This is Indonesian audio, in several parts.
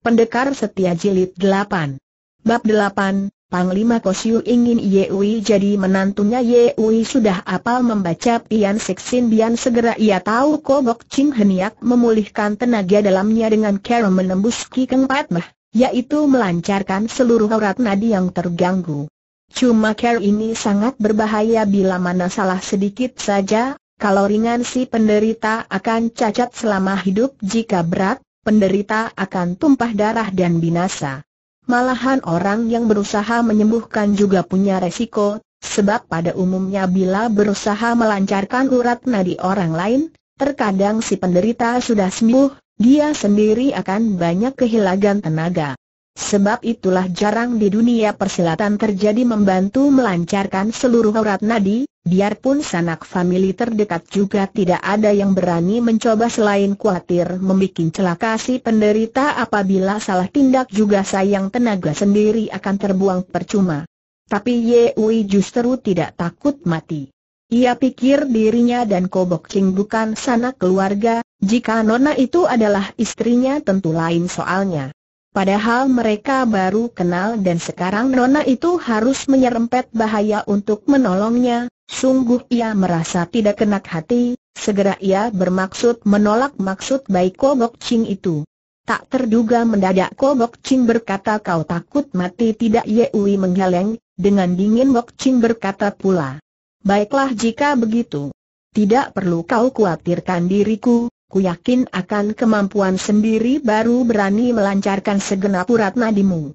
Pendekar Setia Jilid 8 Bab 8, Panglima Kosyu ingin Yewi jadi menantunya Yewi sudah apal membaca Pian Seksin Bian segera ia tahu Kobok Ching Heniak memulihkan tenaga dalamnya dengan cara menembus Ki Keng mah, yaitu melancarkan seluruh aurat nadi yang terganggu. Cuma care ini sangat berbahaya bila mana salah sedikit saja, kalau ringan si penderita akan cacat selama hidup jika berat, penderita akan tumpah darah dan binasa. Malahan orang yang berusaha menyembuhkan juga punya resiko, sebab pada umumnya bila berusaha melancarkan urat nadi orang lain, terkadang si penderita sudah sembuh, dia sendiri akan banyak kehilangan tenaga. Sebab itulah jarang di dunia persilatan terjadi membantu melancarkan seluruh urat nadi, biarpun sanak famili terdekat juga tidak ada yang berani mencoba selain khawatir membuat celaka si penderita apabila salah tindak juga sayang tenaga sendiri akan terbuang percuma. Tapi Ye Wei justru tidak takut mati. Ia pikir dirinya dan Kobok Ching bukan sanak keluarga, jika Nona itu adalah istrinya tentu lain soalnya. Padahal mereka baru kenal dan sekarang Nona itu harus menyerempet bahaya untuk menolongnya, sungguh ia merasa tidak kenak hati, segera ia bermaksud menolak maksud baik Kobok Ching itu. Tak terduga mendadak Kobok Ching berkata kau takut mati tidak Ye Yewi menggeleng, dengan dingin Bok Ching berkata pula. Baiklah jika begitu. Tidak perlu kau khawatirkan diriku, ku yakin akan kemampuan sendiri baru berani melancarkan segenap urat nadimu.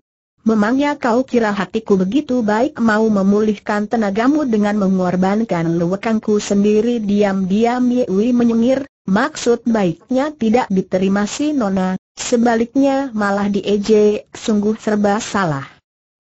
Memangnya kau kira hatiku begitu baik mau memulihkan tenagamu dengan mengorbankan lewekanku sendiri diam-diam Yewi menyengir, maksud baiknya tidak diterima si Nona, sebaliknya malah diejek, sungguh serba salah.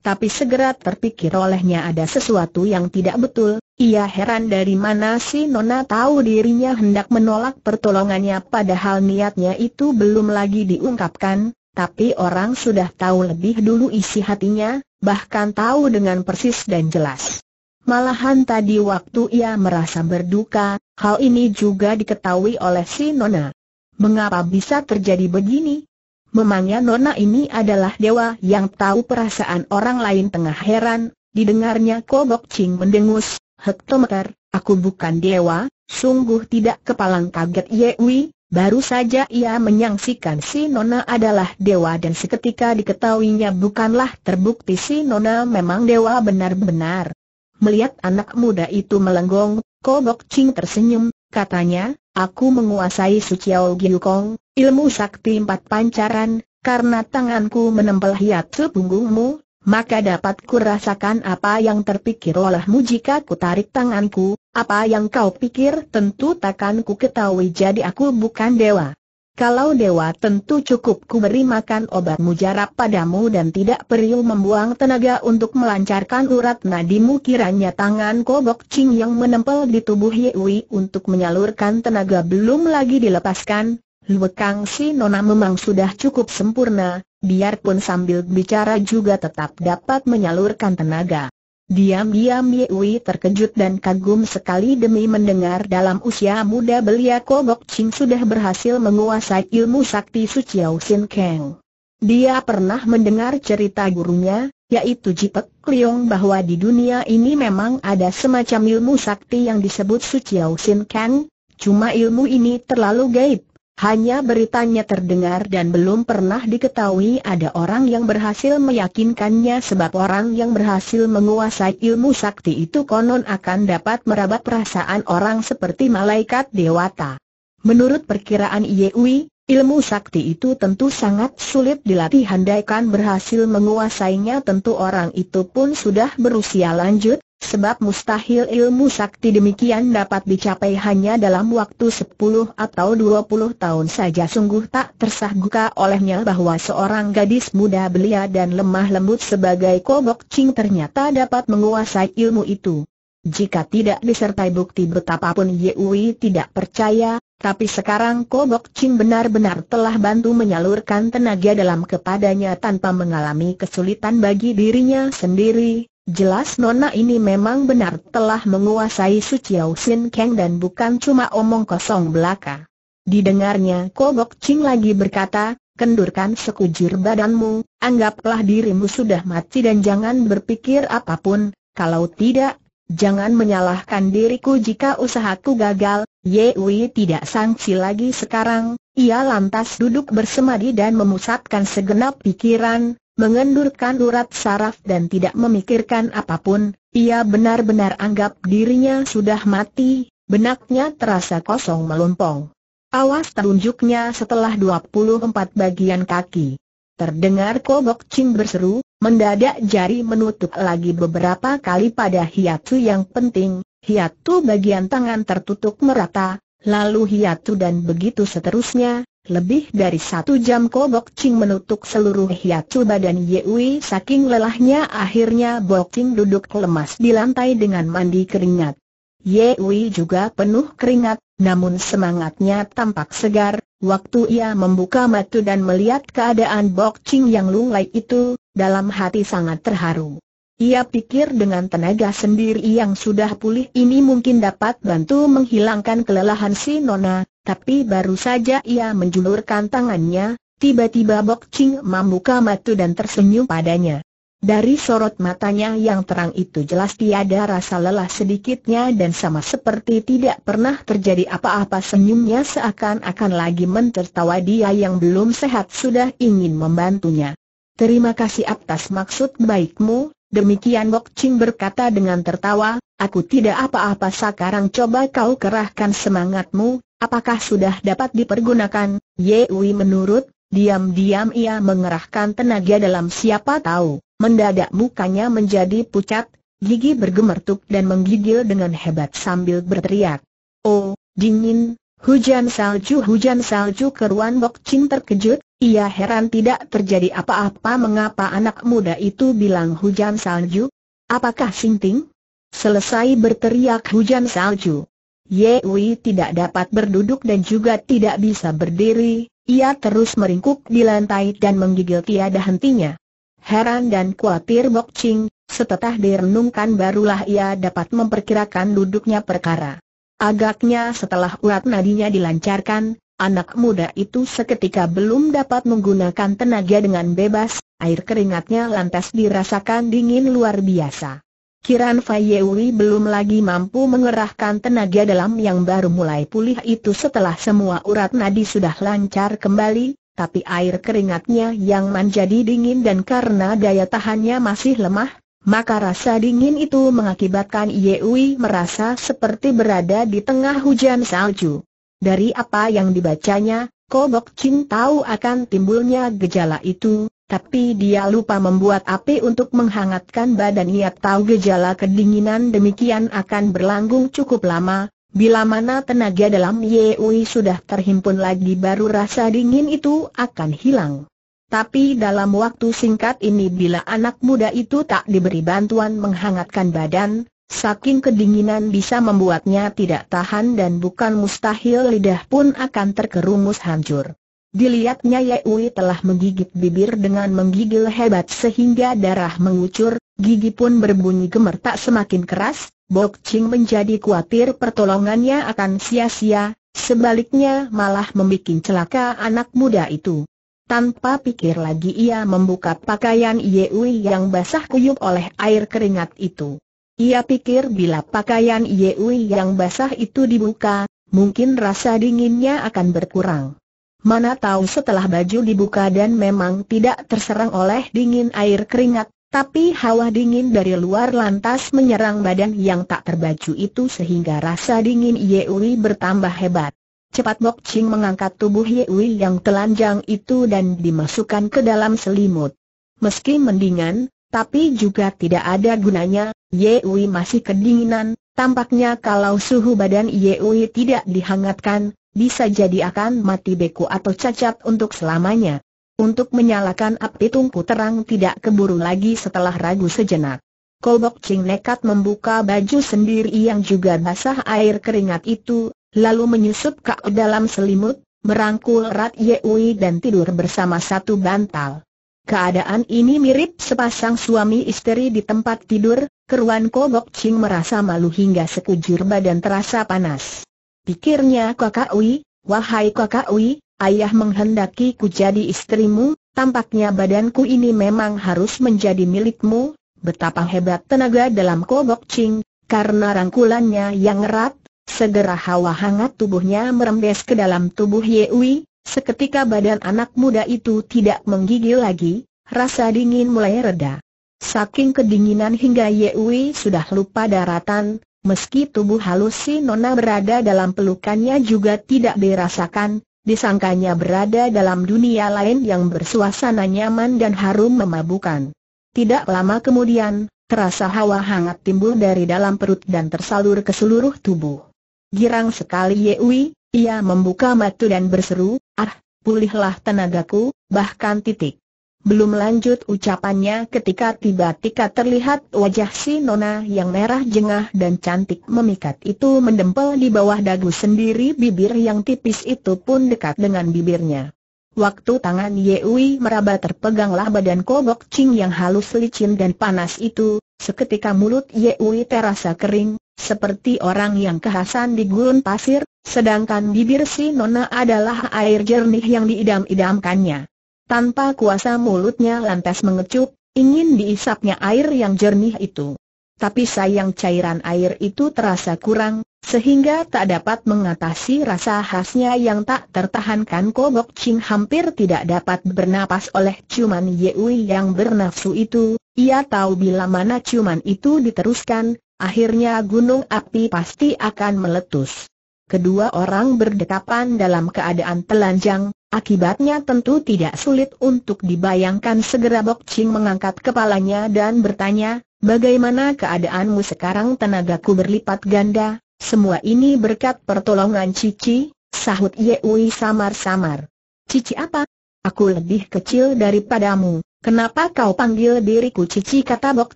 Tapi segera terpikir olehnya ada sesuatu yang tidak betul, ia heran dari mana si Nona tahu dirinya hendak menolak pertolongannya padahal niatnya itu belum lagi diungkapkan, tapi orang sudah tahu lebih dulu isi hatinya, bahkan tahu dengan persis dan jelas. Malahan tadi waktu ia merasa berduka, hal ini juga diketahui oleh si Nona. Mengapa bisa terjadi begini? Memangnya Nona ini adalah dewa yang tahu perasaan orang lain tengah heran, didengarnya Kobok Ching mendengus, Hektometer, aku bukan dewa, sungguh tidak kepalang kaget Yewi, baru saja ia menyaksikan si Nona adalah dewa dan seketika diketahuinya bukanlah terbukti si Nona memang dewa benar-benar. Melihat anak muda itu melenggong, Kobok Ching tersenyum, katanya, aku menguasai Suciao Kong, ilmu sakti empat pancaran, karena tanganku menempel hiat punggungmu, maka dapat kurasakan apa yang terpikir olehmu jika ku tarik tanganku, apa yang kau pikir tentu takkan ku ketahui jadi aku bukan dewa. Kalau dewa tentu cukup ku beri makan obat mujarab padamu dan tidak perlu membuang tenaga untuk melancarkan urat nadimu kiranya tangan kobok cing yang menempel di tubuh Yewi untuk menyalurkan tenaga belum lagi dilepaskan, Luekang si Nona memang sudah cukup sempurna, biarpun sambil bicara juga tetap dapat menyalurkan tenaga. Diam-diam Wei terkejut dan kagum sekali demi mendengar dalam usia muda belia Kogok Ching sudah berhasil menguasai ilmu sakti Suciao Sin Kang. Dia pernah mendengar cerita gurunya, yaitu Jipek Kliong bahwa di dunia ini memang ada semacam ilmu sakti yang disebut Suciao Sin Kang, cuma ilmu ini terlalu gaib hanya beritanya terdengar dan belum pernah diketahui ada orang yang berhasil meyakinkannya sebab orang yang berhasil menguasai ilmu sakti itu konon akan dapat merabat perasaan orang seperti malaikat dewata. Menurut perkiraan Yewi, ilmu sakti itu tentu sangat sulit dilatih handaikan berhasil menguasainya tentu orang itu pun sudah berusia lanjut, Sebab mustahil ilmu sakti demikian dapat dicapai hanya dalam waktu 10 atau 20 tahun saja Sungguh tak tersahguka olehnya bahwa seorang gadis muda belia dan lemah lembut sebagai kobok cing ternyata dapat menguasai ilmu itu Jika tidak disertai bukti betapapun Yewi tidak percaya tapi sekarang Kobok Cing benar-benar telah bantu menyalurkan tenaga dalam kepadanya tanpa mengalami kesulitan bagi dirinya sendiri Jelas Nona ini memang benar telah menguasai Su Chiao Sin Kang dan bukan cuma omong kosong belaka. Didengarnya Kobok Ching lagi berkata, kendurkan sekujur badanmu, anggaplah dirimu sudah mati dan jangan berpikir apapun, kalau tidak, jangan menyalahkan diriku jika usahaku gagal, Ye Wei tidak sangsi lagi sekarang, ia lantas duduk bersemadi dan memusatkan segenap pikiran, mengendurkan urat saraf dan tidak memikirkan apapun, ia benar-benar anggap dirinya sudah mati, benaknya terasa kosong melompong. Awas terunjuknya setelah 24 bagian kaki. Terdengar Kobok Ching berseru, mendadak jari menutup lagi beberapa kali pada hiatu yang penting, hiatu bagian tangan tertutup merata, lalu hiatu dan begitu seterusnya, lebih dari satu jam Kobok Ching menutup seluruh hiacu badan Yewi saking lelahnya akhirnya Ching duduk lemas di lantai dengan mandi keringat. Yewi juga penuh keringat, namun semangatnya tampak segar, waktu ia membuka mata dan melihat keadaan Ching yang lunglai itu, dalam hati sangat terharu. Ia pikir dengan tenaga sendiri yang sudah pulih ini mungkin dapat bantu menghilangkan kelelahan si Nona, tapi baru saja ia menjulurkan tangannya, tiba-tiba Bok Ching membuka mata dan tersenyum padanya. Dari sorot matanya yang terang itu jelas tiada rasa lelah sedikitnya dan sama seperti tidak pernah terjadi apa-apa senyumnya seakan-akan lagi mentertawa dia yang belum sehat sudah ingin membantunya. Terima kasih atas maksud baikmu, demikian Bok Ching berkata dengan tertawa, aku tidak apa-apa sekarang coba kau kerahkan semangatmu, Apakah sudah dapat dipergunakan? Ye Wei menurut, diam-diam ia mengerahkan tenaga dalam siapa tahu. Mendadak mukanya menjadi pucat, gigi bergemertuk dan menggigil dengan hebat sambil berteriak. Oh, dingin, hujan salju hujan salju keruan Bok Ching terkejut, ia heran tidak terjadi apa-apa mengapa anak muda itu bilang hujan salju. Apakah sinting? Selesai berteriak hujan salju, Wei tidak dapat berduduk dan juga tidak bisa berdiri, ia terus meringkuk di lantai dan menggigil tiada hentinya. Heran dan khawatir Bok Ching, setelah direnungkan barulah ia dapat memperkirakan duduknya perkara. Agaknya setelah urat nadinya dilancarkan, anak muda itu seketika belum dapat menggunakan tenaga dengan bebas, air keringatnya lantas dirasakan dingin luar biasa. Kiran Fayewi belum lagi mampu mengerahkan tenaga dalam yang baru mulai pulih itu setelah semua urat nadi sudah lancar kembali, tapi air keringatnya yang menjadi dingin dan karena daya tahannya masih lemah, maka rasa dingin itu mengakibatkan Yewi merasa seperti berada di tengah hujan salju. Dari apa yang dibacanya, Kobok Chin tahu akan timbulnya gejala itu, tapi dia lupa membuat api untuk menghangatkan badan ia tahu gejala kedinginan demikian akan berlanggung cukup lama, bila mana tenaga dalam Yewi sudah terhimpun lagi baru rasa dingin itu akan hilang. Tapi dalam waktu singkat ini bila anak muda itu tak diberi bantuan menghangatkan badan, saking kedinginan bisa membuatnya tidak tahan dan bukan mustahil lidah pun akan terkerumus hancur. Dilihatnya Ye Wei telah menggigit bibir dengan menggigil hebat sehingga darah mengucur, gigi pun berbunyi gemertak semakin keras, Bok Ching menjadi khawatir pertolongannya akan sia-sia, sebaliknya malah membuat celaka anak muda itu. Tanpa pikir lagi ia membuka pakaian Ye Wei yang basah kuyup oleh air keringat itu. Ia pikir bila pakaian Ye Wei yang basah itu dibuka, mungkin rasa dinginnya akan berkurang. Mana tahu setelah baju dibuka dan memang tidak terserang oleh dingin air keringat, tapi hawa dingin dari luar lantas menyerang badan yang tak terbaju itu sehingga rasa dingin Yewi bertambah hebat. Cepat Bok Ching mengangkat tubuh Yewi yang telanjang itu dan dimasukkan ke dalam selimut. Meski mendingan, tapi juga tidak ada gunanya, Yewi masih kedinginan, tampaknya kalau suhu badan Yewi tidak dihangatkan, bisa jadi akan mati beku atau cacat untuk selamanya. Untuk menyalakan api tungku terang tidak keburu lagi setelah ragu sejenak. Kobok Ching nekat membuka baju sendiri yang juga basah air keringat itu, lalu menyusup ke dalam selimut, merangkul erat Yehui dan tidur bersama satu bantal. Keadaan ini mirip sepasang suami istri di tempat tidur, keruan Kobok Ching merasa malu hingga sekujur badan terasa panas. Pikirnya kakak Wi, wahai kakak Wi, ayah menghendaki ku jadi istrimu, tampaknya badanku ini memang harus menjadi milikmu, betapa hebat tenaga dalam kobok cing, karena rangkulannya yang erat, segera hawa hangat tubuhnya merembes ke dalam tubuh Ye Yewi, seketika badan anak muda itu tidak menggigil lagi, rasa dingin mulai reda. Saking kedinginan hingga Ye Yewi sudah lupa daratan, Meski tubuh halus si Nona berada dalam pelukannya juga tidak dirasakan, disangkanya berada dalam dunia lain yang bersuasana nyaman dan harum memabukan. Tidak lama kemudian, terasa hawa hangat timbul dari dalam perut dan tersalur ke seluruh tubuh. Girang sekali Yewi, ia membuka mata dan berseru, ah, pulihlah tenagaku, bahkan titik. Belum lanjut ucapannya ketika tiba-tiba terlihat wajah si Nona yang merah jengah dan cantik memikat itu mendempel di bawah dagu sendiri bibir yang tipis itu pun dekat dengan bibirnya. Waktu tangan Yewi meraba terpeganglah badan kobok Ching yang halus licin dan panas itu, seketika mulut Yewi terasa kering, seperti orang yang kehasan di gurun pasir, sedangkan bibir si Nona adalah air jernih yang diidam-idamkannya. Tanpa kuasa mulutnya lantas mengecup, ingin diisapnya air yang jernih itu. Tapi sayang cairan air itu terasa kurang, sehingga tak dapat mengatasi rasa khasnya yang tak tertahankan Kobok Ching hampir tidak dapat bernapas oleh cuman Wei yang bernafsu itu, ia tahu bila mana cuman itu diteruskan, akhirnya gunung api pasti akan meletus. Kedua orang berdekapan dalam keadaan telanjang, Akibatnya tentu tidak sulit untuk dibayangkan segera Bok Ching mengangkat kepalanya dan bertanya, bagaimana keadaanmu sekarang tenagaku berlipat ganda, semua ini berkat pertolongan Cici, sahut Yewi samar-samar. Cici apa? Aku lebih kecil daripadamu, kenapa kau panggil diriku Cici kata Bok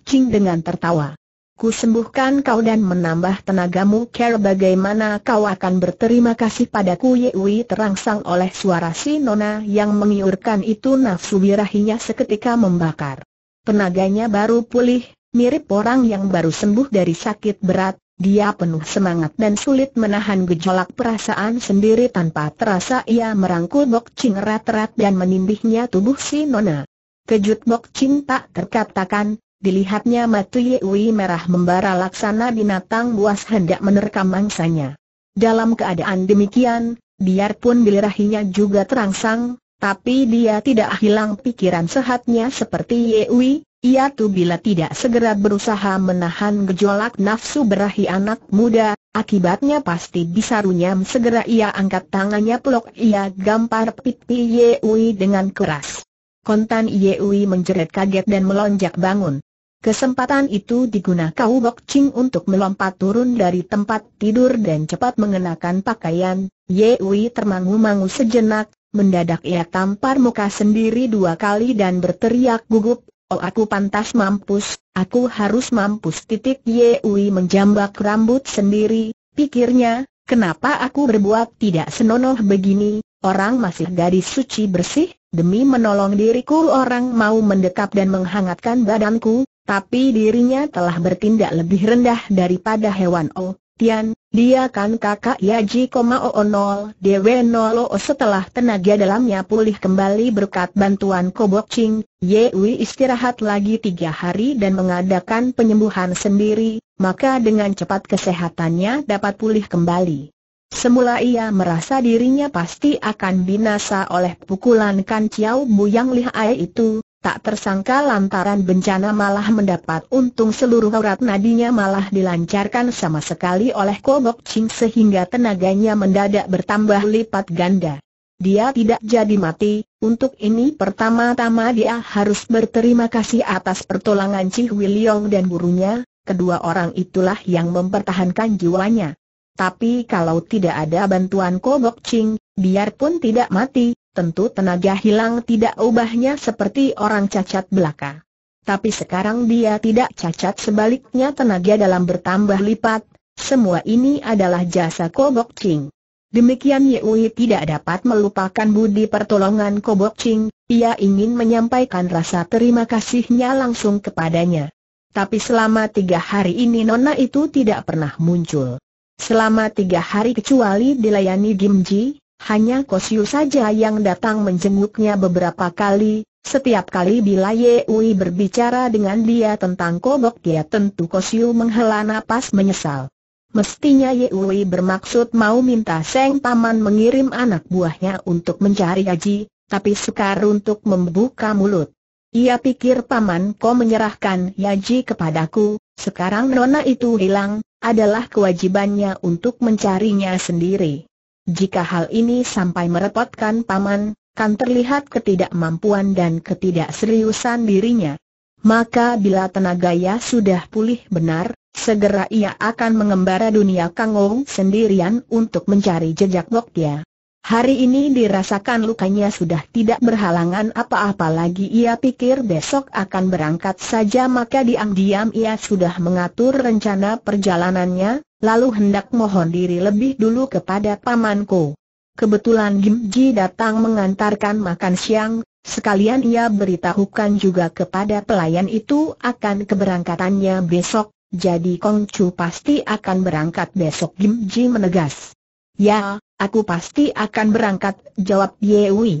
Ching dengan tertawa ku sembuhkan kau dan menambah tenagamu Care bagaimana kau akan berterima kasih padaku Yewi terangsang oleh suara si Nona yang mengiurkan itu nafsu birahinya seketika membakar Tenaganya baru pulih, mirip orang yang baru sembuh dari sakit berat dia penuh semangat dan sulit menahan gejolak perasaan sendiri tanpa terasa ia merangkul Bok Ching rat-rat dan menindihnya tubuh si Nona. Kejut Bok Ching tak terkatakan, Dilihatnya Matu Yewi merah membara laksana binatang buas hendak menerkam mangsanya. Dalam keadaan demikian, biarpun bilirahinya juga terangsang, tapi dia tidak hilang pikiran sehatnya seperti Yewi, ia tu bila tidak segera berusaha menahan gejolak nafsu berahi anak muda, akibatnya pasti bisa runyam segera ia angkat tangannya pelok ia gampar pipi Yewi dengan keras. Kontan Yewi menjerit kaget dan melonjak bangun. Kesempatan itu digunakan Bok Ching untuk melompat turun dari tempat tidur dan cepat mengenakan pakaian. Ye Wei termangu-mangu sejenak, mendadak ia tampar muka sendiri dua kali dan berteriak gugup, Oh aku pantas mampus, aku harus mampus titik Ye Wei menjambak rambut sendiri, pikirnya, kenapa aku berbuat tidak senonoh begini, orang masih gadis suci bersih, Demi menolong diriku orang mau mendekap dan menghangatkan badanku, tapi dirinya telah bertindak lebih rendah daripada hewan O. Tian, dia kan kakak Yaji Koma O0 Dewe Nolo setelah tenaga dalamnya pulih kembali berkat bantuan Kobok Ching, Yewi istirahat lagi tiga hari dan mengadakan penyembuhan sendiri, maka dengan cepat kesehatannya dapat pulih kembali. Semula ia merasa dirinya pasti akan binasa oleh pukulan Kan Chiao Buyang Lihai itu, Tak tersangka lantaran bencana malah mendapat untung seluruh urat nadinya malah dilancarkan sama sekali oleh Kobok Ching sehingga tenaganya mendadak bertambah lipat ganda. Dia tidak jadi mati, untuk ini pertama-tama dia harus berterima kasih atas pertolongan Cih Wiliong dan gurunya, kedua orang itulah yang mempertahankan jiwanya. Tapi kalau tidak ada bantuan Kobok Ching, biarpun tidak mati, tentu tenaga hilang tidak ubahnya seperti orang cacat belaka. Tapi sekarang dia tidak cacat sebaliknya tenaga dalam bertambah lipat, semua ini adalah jasa Kobok Ching. Demikian Yewi tidak dapat melupakan budi pertolongan Kobok Ching, ia ingin menyampaikan rasa terima kasihnya langsung kepadanya. Tapi selama tiga hari ini Nona itu tidak pernah muncul. Selama tiga hari kecuali dilayani Gimji, hanya Kosyu saja yang datang menjenguknya beberapa kali, setiap kali bila Ui berbicara dengan dia tentang kobok dia ya tentu Kosyu menghela napas menyesal. Mestinya Ui bermaksud mau minta Seng Paman mengirim anak buahnya untuk mencari gaji, tapi sukar untuk membuka mulut. Ia pikir Paman kau menyerahkan Yaji kepadaku, sekarang Nona itu hilang, adalah kewajibannya untuk mencarinya sendiri. Jika hal ini sampai merepotkan paman, kan terlihat ketidakmampuan dan ketidakseriusan dirinya. Maka bila tenaga ia sudah pulih benar, segera ia akan mengembara dunia Kangong sendirian untuk mencari jejak Bok Tia. Hari ini dirasakan lukanya sudah tidak berhalangan apa-apa lagi ia pikir besok akan berangkat saja maka diam-diam ia sudah mengatur rencana perjalanannya, lalu hendak mohon diri lebih dulu kepada pamanku. Kebetulan Jim Ji datang mengantarkan makan siang, sekalian ia beritahukan juga kepada pelayan itu akan keberangkatannya besok, jadi Kong Chu pasti akan berangkat besok Jim Ji menegas. Ya, aku pasti akan berangkat, jawab Ye Yewi.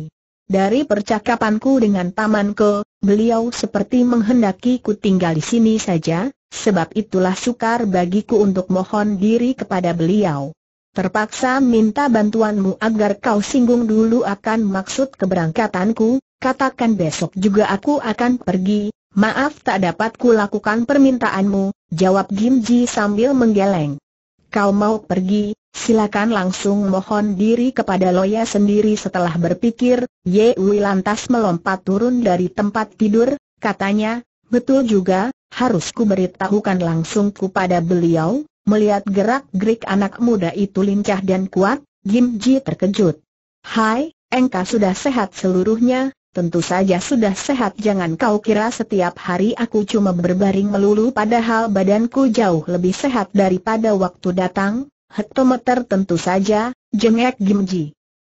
Dari percakapanku dengan pamanku, beliau seperti menghendaki ku tinggal di sini saja, sebab itulah sukar bagiku untuk mohon diri kepada beliau. Terpaksa minta bantuanmu agar kau singgung dulu akan maksud keberangkatanku, katakan besok juga aku akan pergi, maaf tak dapat kulakukan permintaanmu, jawab Gim Ji sambil menggeleng. Kau mau pergi, silakan langsung mohon diri kepada Loya sendiri setelah berpikir, Ye Wei lantas melompat turun dari tempat tidur, katanya, Betul juga, harus ku beritahukan langsung ku pada beliau, melihat gerak-gerik anak muda itu lincah dan kuat, Jim Ji terkejut. Hai, engkau sudah sehat seluruhnya, tentu saja sudah sehat jangan kau kira setiap hari aku cuma berbaring melulu padahal badanku jauh lebih sehat daripada waktu datang, hektometer tentu saja, jengek Jim Ji.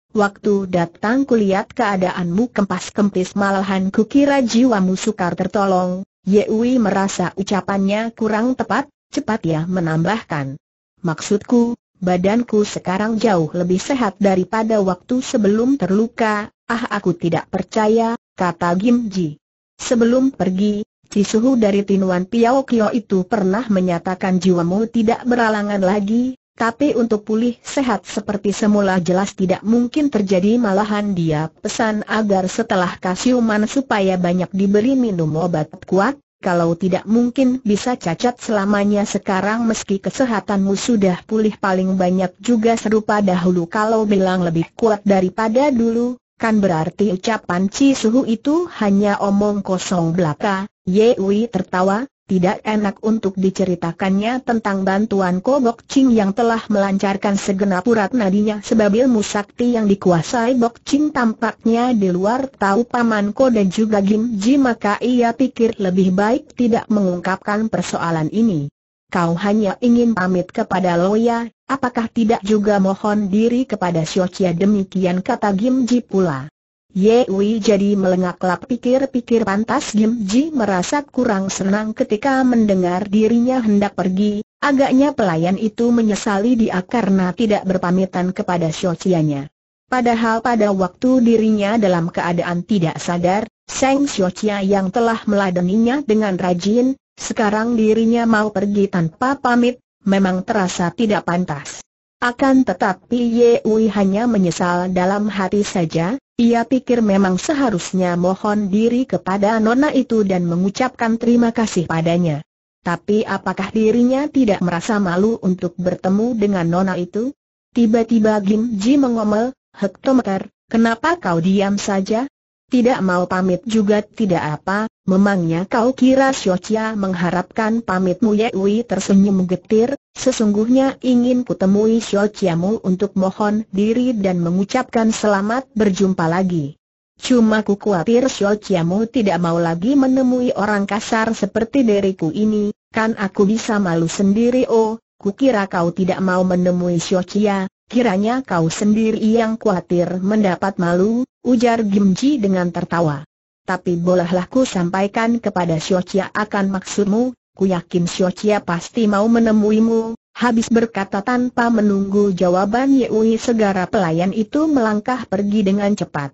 Waktu datang kulihat keadaanmu kempas-kempis malahan kukira jiwamu sukar tertolong, Yewi merasa ucapannya kurang tepat, cepat ia menambahkan. Maksudku, badanku sekarang jauh lebih sehat daripada waktu sebelum terluka, ah aku tidak percaya, kata Gim Ji. Sebelum pergi, Cisuhu dari Tinuan Piao Kyo itu pernah menyatakan jiwamu tidak beralangan lagi, tapi untuk pulih sehat seperti semula jelas tidak mungkin terjadi malahan dia pesan agar setelah kasiuman supaya banyak diberi minum obat kuat, kalau tidak mungkin bisa cacat selamanya sekarang meski kesehatanmu sudah pulih paling banyak juga serupa dahulu kalau bilang lebih kuat daripada dulu, kan berarti ucapan Ci Suhu itu hanya omong kosong belaka, Yewi tertawa, tidak enak untuk diceritakannya tentang bantuan Kobok Ching yang telah melancarkan segenap urat nadinya sebab ilmu sakti yang dikuasai Bok Ching tampaknya di luar tahu Paman Ko dan juga Gim Ji maka ia pikir lebih baik tidak mengungkapkan persoalan ini. Kau hanya ingin pamit kepada Loya, apakah tidak juga mohon diri kepada Xiao Chia demikian kata Gim Ji pula. Wei jadi melengak-lak pikir-pikir pantas Jim Ji merasa kurang senang ketika mendengar dirinya hendak pergi, agaknya pelayan itu menyesali dia karena tidak berpamitan kepada Shocianya. Padahal pada waktu dirinya dalam keadaan tidak sadar, Seng Shocia yang telah meladeninya dengan rajin, sekarang dirinya mau pergi tanpa pamit, memang terasa tidak pantas. Akan tetapi Ye Wei hanya menyesal dalam hati saja, ia pikir memang seharusnya mohon diri kepada nona itu dan mengucapkan terima kasih padanya. Tapi apakah dirinya tidak merasa malu untuk bertemu dengan nona itu? Tiba-tiba Gim Ji mengomel, Hektometer, kenapa kau diam saja? Tidak mau pamit juga tidak apa, memangnya kau kira Syocia mengharapkan pamitmu Yewi tersenyum getir, sesungguhnya ingin kutemui mu untuk mohon diri dan mengucapkan selamat berjumpa lagi. Cuma ku khawatir mu tidak mau lagi menemui orang kasar seperti diriku ini, kan aku bisa malu sendiri oh, ku kira kau tidak mau menemui Syocia, Kiranya kau sendiri yang khawatir mendapat malu, ujar Gimji dengan tertawa. Tapi bolehlah ku sampaikan kepada Xiochia akan maksudmu, ku yakin Xiochia pasti mau menemuimu. Habis berkata tanpa menunggu jawaban Yeui segara pelayan itu melangkah pergi dengan cepat.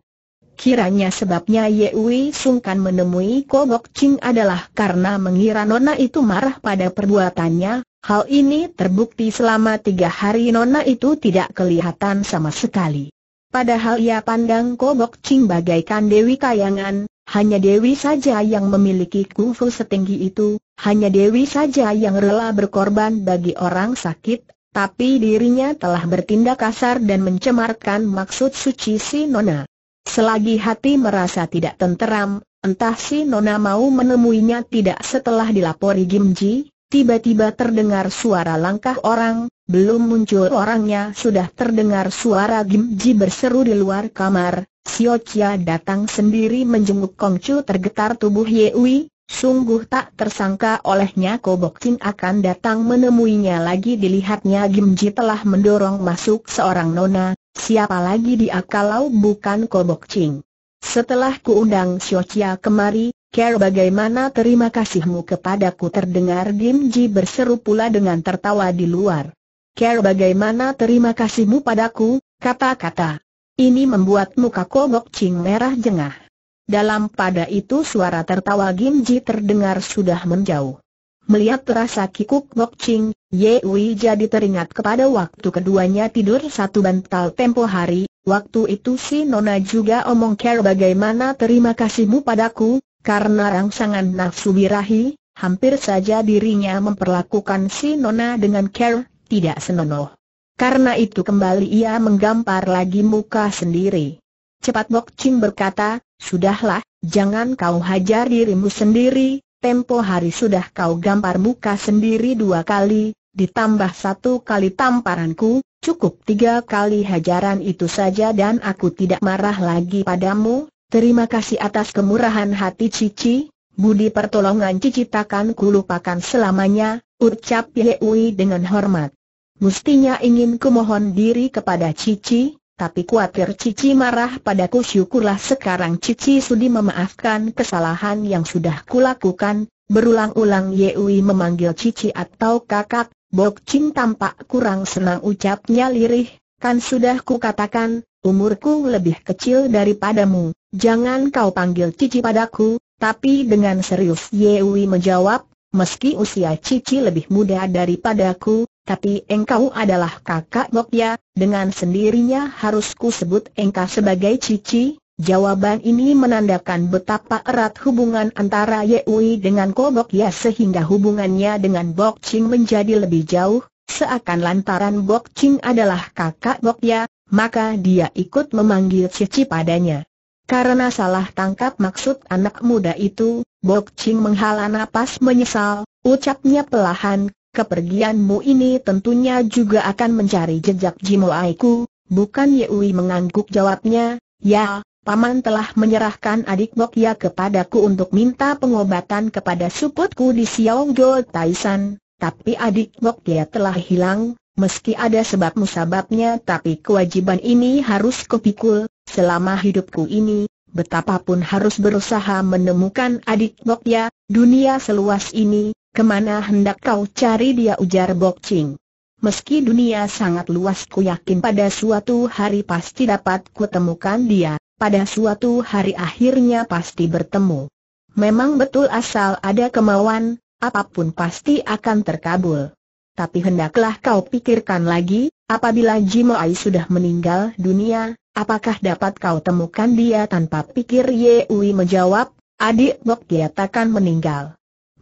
Kiranya sebabnya Yeui sungkan menemui Kobok Ching adalah karena mengira Nona itu marah pada perbuatannya, Hal ini terbukti selama tiga hari Nona itu tidak kelihatan sama sekali. Padahal ia pandang Kobok Ching bagaikan Dewi Kayangan, hanya Dewi saja yang memiliki kungfu setinggi itu, hanya Dewi saja yang rela berkorban bagi orang sakit, tapi dirinya telah bertindak kasar dan mencemarkan maksud suci si Nona. Selagi hati merasa tidak tenteram, entah si Nona mau menemuinya tidak setelah dilapori Gimji, Tiba-tiba terdengar suara langkah orang, belum muncul orangnya sudah terdengar suara Gim Ji berseru di luar kamar, Sio Chia datang sendiri menjenguk Kong Chu tergetar tubuh Ye Wei. sungguh tak tersangka olehnya Kobok Chin akan datang menemuinya lagi dilihatnya Gim Ji telah mendorong masuk seorang nona, siapa lagi dia kalau bukan Kobok Chin. Setelah kuundang Sio Chia kemari, Care bagaimana terima kasihmu kepadaku terdengar Jim Ji berseru pula dengan tertawa di luar. Care bagaimana terima kasihmu padaku, kata-kata. Ini membuat muka Kogok Ching merah jengah. Dalam pada itu suara tertawa Gim Ji terdengar sudah menjauh. Melihat rasa kikuk Gok Ching, Ye Wei jadi teringat kepada waktu keduanya tidur satu bantal tempo hari, waktu itu si Nona juga omong care bagaimana terima kasihmu padaku, karena rangsangan nafsu birahi, hampir saja dirinya memperlakukan si Nona dengan care, tidak senonoh. Karena itu kembali ia menggampar lagi muka sendiri. Cepat Bok Ching berkata, Sudahlah, jangan kau hajar dirimu sendiri, tempo hari sudah kau gampar muka sendiri dua kali, ditambah satu kali tamparanku, cukup tiga kali hajaran itu saja dan aku tidak marah lagi padamu, Terima kasih atas kemurahan hati Cici, budi pertolongan Cici takkan kulupakan selamanya, ucap Yehui dengan hormat. Mestinya ingin kumohon diri kepada Cici, tapi kuatir Cici marah padaku syukurlah sekarang Cici sudi memaafkan kesalahan yang sudah kulakukan, berulang-ulang Yehui memanggil Cici atau kakak, Bok tampak kurang senang ucapnya lirih, kan sudah kukatakan, Umurku lebih kecil daripadamu, jangan kau panggil Cici padaku, tapi dengan serius Yewi menjawab, meski usia Cici lebih muda daripadaku, tapi engkau adalah kakak Bokya, dengan sendirinya harus ku sebut engkau sebagai Cici. Jawaban ini menandakan betapa erat hubungan antara Yewi dengan Kobok Ya sehingga hubungannya dengan Bok Ching menjadi lebih jauh, seakan lantaran Bok Ching adalah kakak Bok Ya, maka dia ikut memanggil Cici padanya. Karena salah tangkap maksud anak muda itu, Bok Ching menghala nafas menyesal, ucapnya pelahan, kepergianmu ini tentunya juga akan mencari jejak Jimo Aiku, bukan Yewi mengangguk jawabnya, ya, paman telah menyerahkan adik Bok Ya kepadaku untuk minta pengobatan kepada suputku di Xiaogo Taisan, tapi adik Bok Ya telah hilang, meski ada sebab musababnya tapi kewajiban ini harus kupikul, selama hidupku ini, betapapun harus berusaha menemukan adik Bokya, dunia seluas ini, kemana hendak kau cari dia ujar Ching. Meski dunia sangat luas ku yakin pada suatu hari pasti dapat kutemukan dia, pada suatu hari akhirnya pasti bertemu. Memang betul asal ada kemauan, apapun pasti akan terkabul. Tapi hendaklah kau pikirkan lagi, apabila Ai sudah meninggal dunia, apakah dapat kau temukan dia tanpa pikir Ye Ui menjawab, adik Bok takkan meninggal.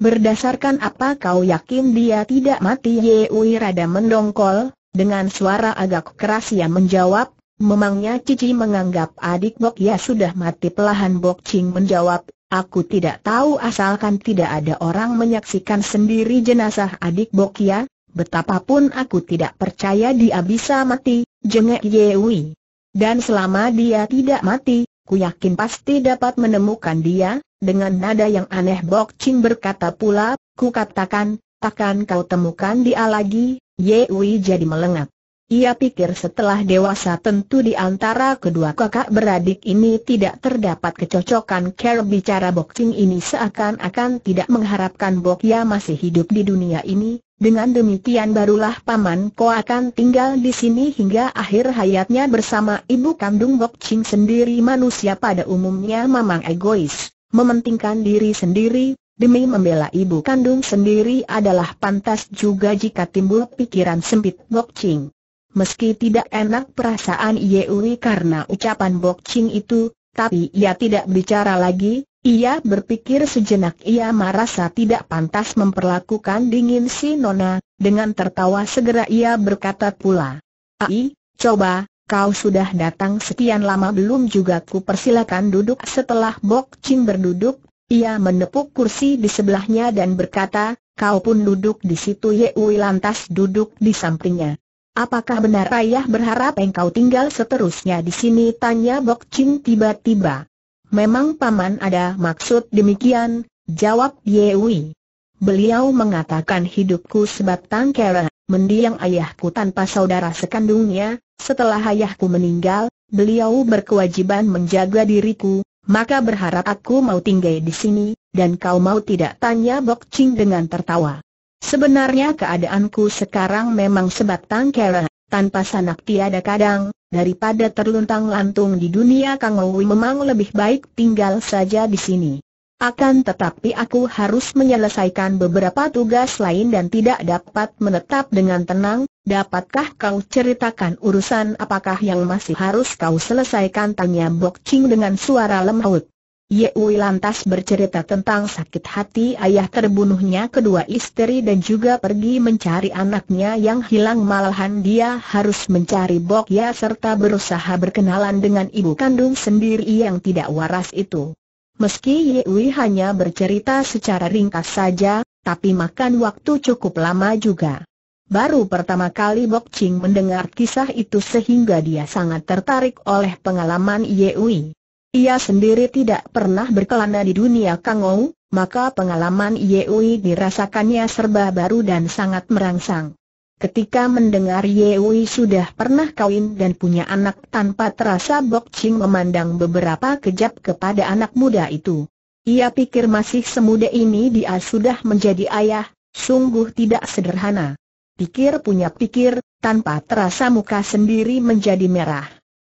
Berdasarkan apa kau yakin dia tidak mati Ye Ui rada mendongkol, dengan suara agak keras ia menjawab, memangnya Cici menganggap adik Bok ya sudah mati pelahan Bok Ching menjawab, aku tidak tahu asalkan tidak ada orang menyaksikan sendiri jenazah adik Bok ya, Betapapun aku tidak percaya dia bisa mati, jengek Yewi. Dan selama dia tidak mati, ku yakin pasti dapat menemukan dia, dengan nada yang aneh Bok Ching berkata pula, ku katakan, takkan kau temukan dia lagi, Yewi jadi melengak. Ia pikir setelah dewasa tentu di antara kedua kakak beradik ini tidak terdapat kecocokan Care bicara boxing ini seakan-akan tidak mengharapkan Bokya masih hidup di dunia ini, dengan demikian barulah Paman Ko akan tinggal di sini hingga akhir hayatnya bersama ibu kandung Bok Ching sendiri manusia pada umumnya memang egois, mementingkan diri sendiri, demi membela ibu kandung sendiri adalah pantas juga jika timbul pikiran sempit Bok Ching. Meski tidak enak perasaan Yewi karena ucapan Bok Ching itu, tapi ia tidak bicara lagi, ia berpikir sejenak ia merasa tidak pantas memperlakukan dingin si Nona, dengan tertawa segera ia berkata pula. Ai, coba, kau sudah datang sekian lama belum juga ku persilakan duduk setelah Bok Chin berduduk, ia menepuk kursi di sebelahnya dan berkata, kau pun duduk di situ Ye Ui lantas duduk di sampingnya. Apakah benar ayah berharap engkau tinggal seterusnya di sini? Tanya Bok Chin tiba-tiba. Memang paman ada maksud demikian, jawab Yewi. Beliau mengatakan hidupku sebatang kera, mendiang ayahku tanpa saudara sekandungnya, setelah ayahku meninggal, beliau berkewajiban menjaga diriku, maka berharap aku mau tinggal di sini, dan kau mau tidak tanya Bok Ching dengan tertawa. Sebenarnya keadaanku sekarang memang sebatang kera, tanpa sanak tiada kadang, daripada terluntang lantung di dunia Kang Owi memang lebih baik tinggal saja di sini. Akan tetapi aku harus menyelesaikan beberapa tugas lain dan tidak dapat menetap dengan tenang, dapatkah kau ceritakan urusan apakah yang masih harus kau selesaikan? Tanya Bok Ching dengan suara lembut. Ye Yewi lantas bercerita tentang sakit hati ayah terbunuhnya kedua istri dan juga pergi mencari anaknya yang hilang malahan dia harus mencari Bok Ya serta berusaha berkenalan dengan ibu kandung sendiri yang tidak waras itu. Meski Ye Yewi hanya bercerita secara ringkas saja, tapi makan waktu cukup lama juga. Baru pertama kali Bok Ching mendengar kisah itu sehingga dia sangat tertarik oleh pengalaman Ye Yewi. Ia sendiri tidak pernah berkelana di dunia Kangou, maka pengalaman Wei dirasakannya serba baru dan sangat merangsang. Ketika mendengar Wei sudah pernah kawin dan punya anak tanpa terasa Bok Ching memandang beberapa kejap kepada anak muda itu. Ia pikir masih semuda ini dia sudah menjadi ayah, sungguh tidak sederhana. Pikir punya pikir, tanpa terasa muka sendiri menjadi merah.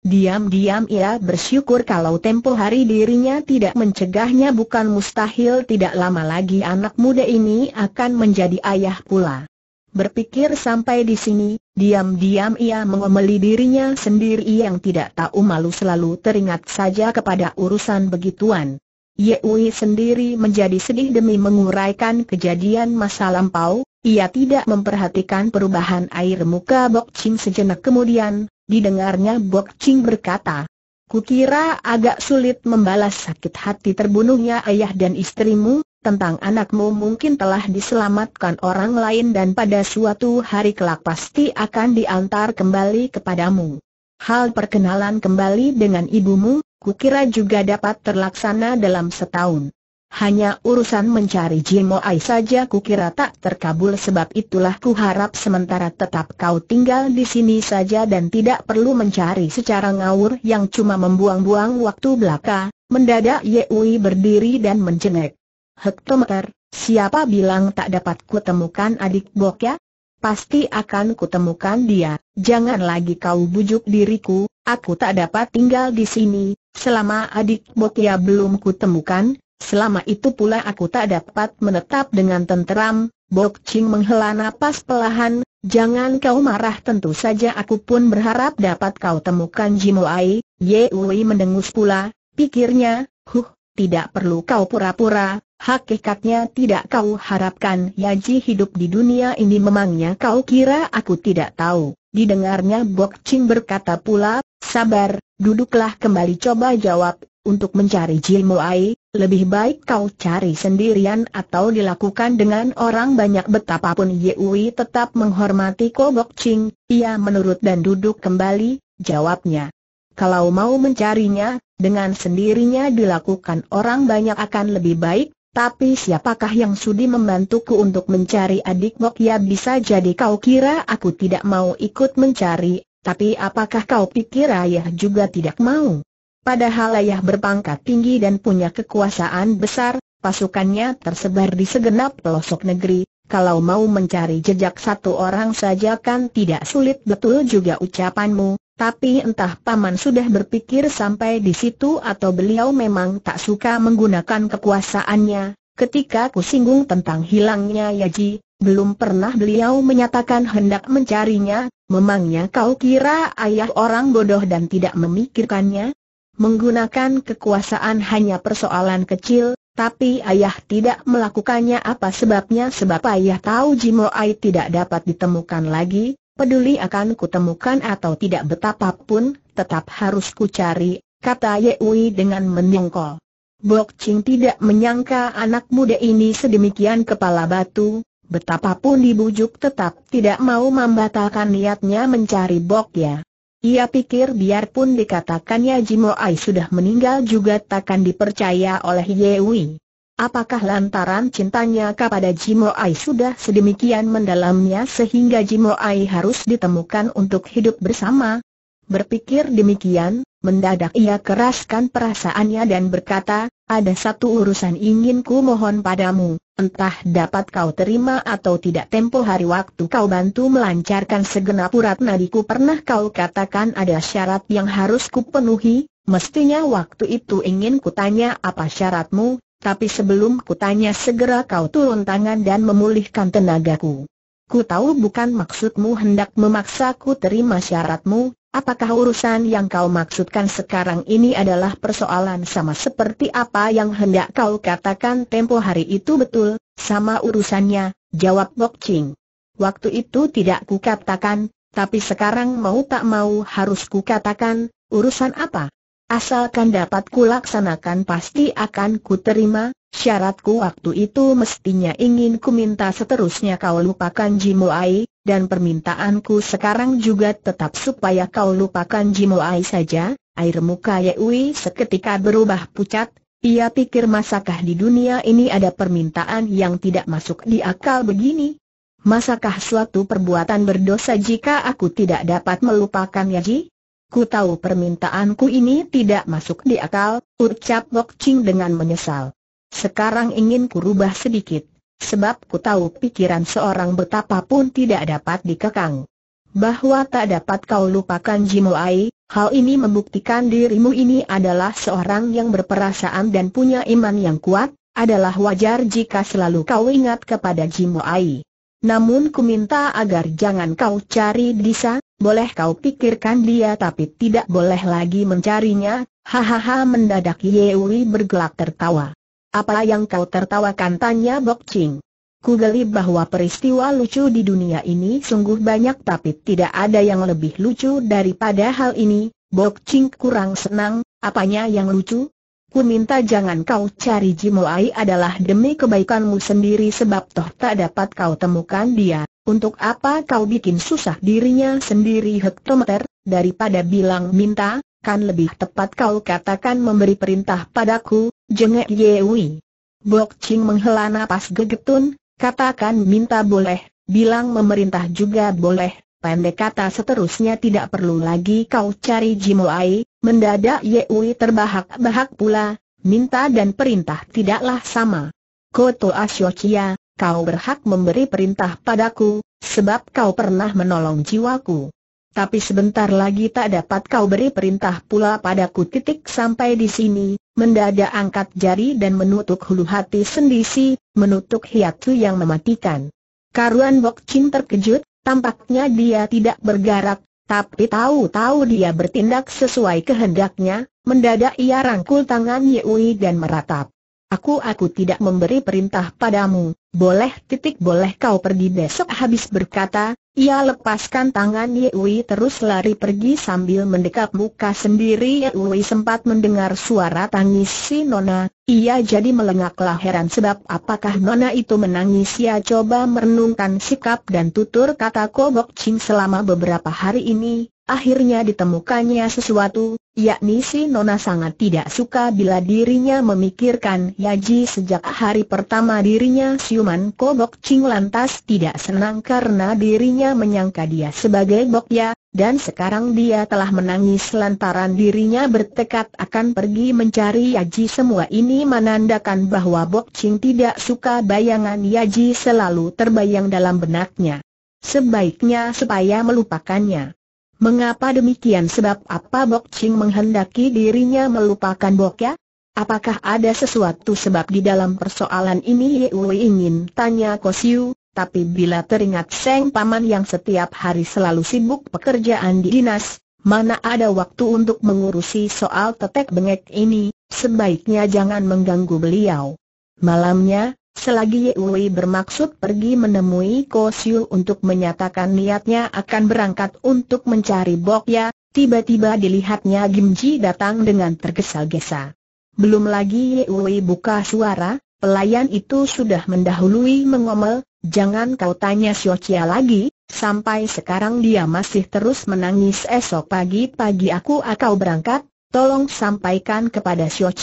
Diam-diam ia bersyukur kalau tempo hari dirinya tidak mencegahnya bukan mustahil tidak lama lagi anak muda ini akan menjadi ayah pula. Berpikir sampai di sini, diam-diam ia mengomeli dirinya sendiri yang tidak tahu malu selalu teringat saja kepada urusan begituan. Ye Yewi sendiri menjadi sedih demi menguraikan kejadian masa lampau, ia tidak memperhatikan perubahan air muka Bok Ching sejenak kemudian, Didengarnya Bok Ching berkata, Kukira agak sulit membalas sakit hati terbunuhnya ayah dan istrimu, tentang anakmu mungkin telah diselamatkan orang lain dan pada suatu hari kelak pasti akan diantar kembali kepadamu. Hal perkenalan kembali dengan ibumu, kukira juga dapat terlaksana dalam setahun. Hanya urusan mencari Jimo Ai saja kukira tak terkabul sebab itulah ku harap sementara tetap kau tinggal di sini saja dan tidak perlu mencari secara ngawur yang cuma membuang-buang waktu belaka. Mendadak Yeui berdiri dan mencengek. Hektometer, siapa bilang tak dapat kutemukan adik Bokya? Pasti akan kutemukan dia, jangan lagi kau bujuk diriku, aku tak dapat tinggal di sini, selama adik Bokya belum kutemukan, Selama itu pula aku tak dapat menetap dengan tenteram, Bok Ching menghela nafas pelahan, jangan kau marah tentu saja aku pun berharap dapat kau temukan Jimu Ai. Ye Wei mendengus pula, pikirnya, huh, tidak perlu kau pura-pura, hakikatnya tidak kau harapkan Yaji hidup di dunia ini memangnya kau kira aku tidak tahu. Didengarnya Bok Ching berkata pula, sabar, duduklah kembali coba jawab untuk mencari Ai, lebih baik kau cari sendirian atau dilakukan dengan orang banyak betapapun Wei tetap menghormati Kobok Ching, ia menurut dan duduk kembali, jawabnya. Kalau mau mencarinya, dengan sendirinya dilakukan orang banyak akan lebih baik, tapi siapakah yang sudi membantuku untuk mencari adik Bok ya bisa jadi kau kira aku tidak mau ikut mencari, tapi apakah kau pikir ayah juga tidak mau? Padahal ayah berpangkat tinggi dan punya kekuasaan besar, pasukannya tersebar di segenap pelosok negeri, kalau mau mencari jejak satu orang saja kan tidak sulit betul juga ucapanmu, tapi entah paman sudah berpikir sampai di situ atau beliau memang tak suka menggunakan kekuasaannya, ketika kusinggung tentang hilangnya Yaji, belum pernah beliau menyatakan hendak mencarinya, memangnya kau kira ayah orang bodoh dan tidak memikirkannya? Menggunakan kekuasaan hanya persoalan kecil, tapi ayah tidak melakukannya apa sebabnya sebab ayah tahu Jimoai tidak dapat ditemukan lagi, peduli akan kutemukan atau tidak betapapun, tetap harus kucari, kata Wei dengan menyongkol. Bok Ching tidak menyangka anak muda ini sedemikian kepala batu, betapapun dibujuk tetap tidak mau membatalkan niatnya mencari Bok Ya. Ia pikir biarpun dikatakannya Jimo Ai sudah meninggal juga takkan dipercaya oleh Ye Wei. Apakah lantaran cintanya kepada Jimo Ai sudah sedemikian mendalamnya sehingga Jimo Ai harus ditemukan untuk hidup bersama? Berpikir demikian, mendadak ia keraskan perasaannya dan berkata, ada satu urusan ingin ku mohon padamu. Entah dapat kau terima atau tidak tempo hari waktu kau bantu melancarkan segenap urat nadiku pernah kau katakan ada syarat yang harus kupenuhi, mestinya waktu itu ingin kutanya apa syaratmu, tapi sebelum kutanya segera kau turun tangan dan memulihkan tenagaku. Ku tahu bukan maksudmu hendak memaksaku terima syaratmu, Apakah urusan yang kau maksudkan sekarang ini adalah persoalan sama seperti apa yang hendak kau katakan tempo hari itu betul, sama urusannya, jawab Bok Ching. Waktu itu tidak ku katakan, tapi sekarang mau tak mau harus ku katakan, urusan apa? Asalkan dapat ku laksanakan pasti akan ku terima. syaratku waktu itu mestinya ingin ku minta seterusnya kau lupakan Jimu Ai dan permintaanku sekarang juga tetap supaya kau lupakan Jimoai saja, air muka Yewi seketika berubah pucat, ia pikir masakah di dunia ini ada permintaan yang tidak masuk di akal begini? Masakah suatu perbuatan berdosa jika aku tidak dapat melupakan Yaji? Ku tahu permintaanku ini tidak masuk di akal, ucap Wok Ching dengan menyesal. Sekarang ingin ku rubah sedikit. Sebab ku tahu pikiran seorang betapa pun tidak dapat dikekang. Bahwa tak dapat kau lupakan Jimo Ai, hal ini membuktikan dirimu ini adalah seorang yang berperasaan dan punya iman yang kuat, adalah wajar jika selalu kau ingat kepada Jimo Ai. Namun ku minta agar jangan kau cari Disa, boleh kau pikirkan dia tapi tidak boleh lagi mencarinya, hahaha mendadak Yewi bergelak tertawa. Apa yang kau tertawakan tanya Bok Ching. Ku geli bahwa peristiwa lucu di dunia ini sungguh banyak tapi tidak ada yang lebih lucu daripada hal ini. Bok Ching kurang senang, apanya yang lucu? Ku minta jangan kau cari Ai adalah demi kebaikanmu sendiri sebab toh tak dapat kau temukan dia. Untuk apa kau bikin susah dirinya sendiri hektometer, daripada bilang minta, Kan lebih tepat kau katakan memberi perintah padaku, jengek Yewi. Bok Ching menghela napas gegetun, katakan minta boleh, bilang memerintah juga boleh, Pendek kata seterusnya tidak perlu lagi kau cari Jimoai, mendadak Yewi terbahak-bahak pula, minta dan perintah tidaklah sama. Koto Asyokia, kau berhak memberi perintah padaku, sebab kau pernah menolong jiwaku tapi sebentar lagi tak dapat kau beri perintah pula padaku titik sampai di sini, mendadak angkat jari dan menutup hulu hati sendisi, menutup hiatu yang mematikan. Karuan Bok Chin terkejut, tampaknya dia tidak bergerak, tapi tahu-tahu dia bertindak sesuai kehendaknya, mendadak ia rangkul tangan Yeui dan meratap. Aku aku tidak memberi perintah padamu, boleh titik boleh kau pergi besok habis berkata, ia lepaskan tangan Wei terus lari pergi sambil mendekap muka sendiri Wei sempat mendengar suara tangis si Nona, ia jadi melengak heran sebab apakah Nona itu menangis ia ya, coba merenungkan sikap dan tutur kata Kobok Ching selama beberapa hari ini, Akhirnya ditemukannya sesuatu, yakni si Nona sangat tidak suka bila dirinya memikirkan Yaji sejak hari pertama dirinya siuman kobok Ching lantas tidak senang karena dirinya menyangka dia sebagai bokya, dan sekarang dia telah menangis lantaran dirinya bertekad akan pergi mencari Yaji semua ini menandakan bahwa Bok Ching tidak suka bayangan Yaji selalu terbayang dalam benaknya. Sebaiknya supaya melupakannya. Mengapa demikian sebab apa Bok Ching menghendaki dirinya melupakan Bokya? Apakah ada sesuatu sebab di dalam persoalan ini Ye Wei ingin tanya Kosiu, tapi bila teringat Seng Paman yang setiap hari selalu sibuk pekerjaan di dinas, mana ada waktu untuk mengurusi soal tetek bengek ini, sebaiknya jangan mengganggu beliau. Malamnya, Selagi Wei bermaksud pergi menemui Ko Siu untuk menyatakan niatnya akan berangkat untuk mencari Ya, tiba-tiba dilihatnya Gim Ji datang dengan tergesa-gesa. Belum lagi Wei buka suara, pelayan itu sudah mendahului mengomel, jangan kau tanya Sio Chia lagi, sampai sekarang dia masih terus menangis esok pagi-pagi aku akan berangkat, tolong sampaikan kepada Sio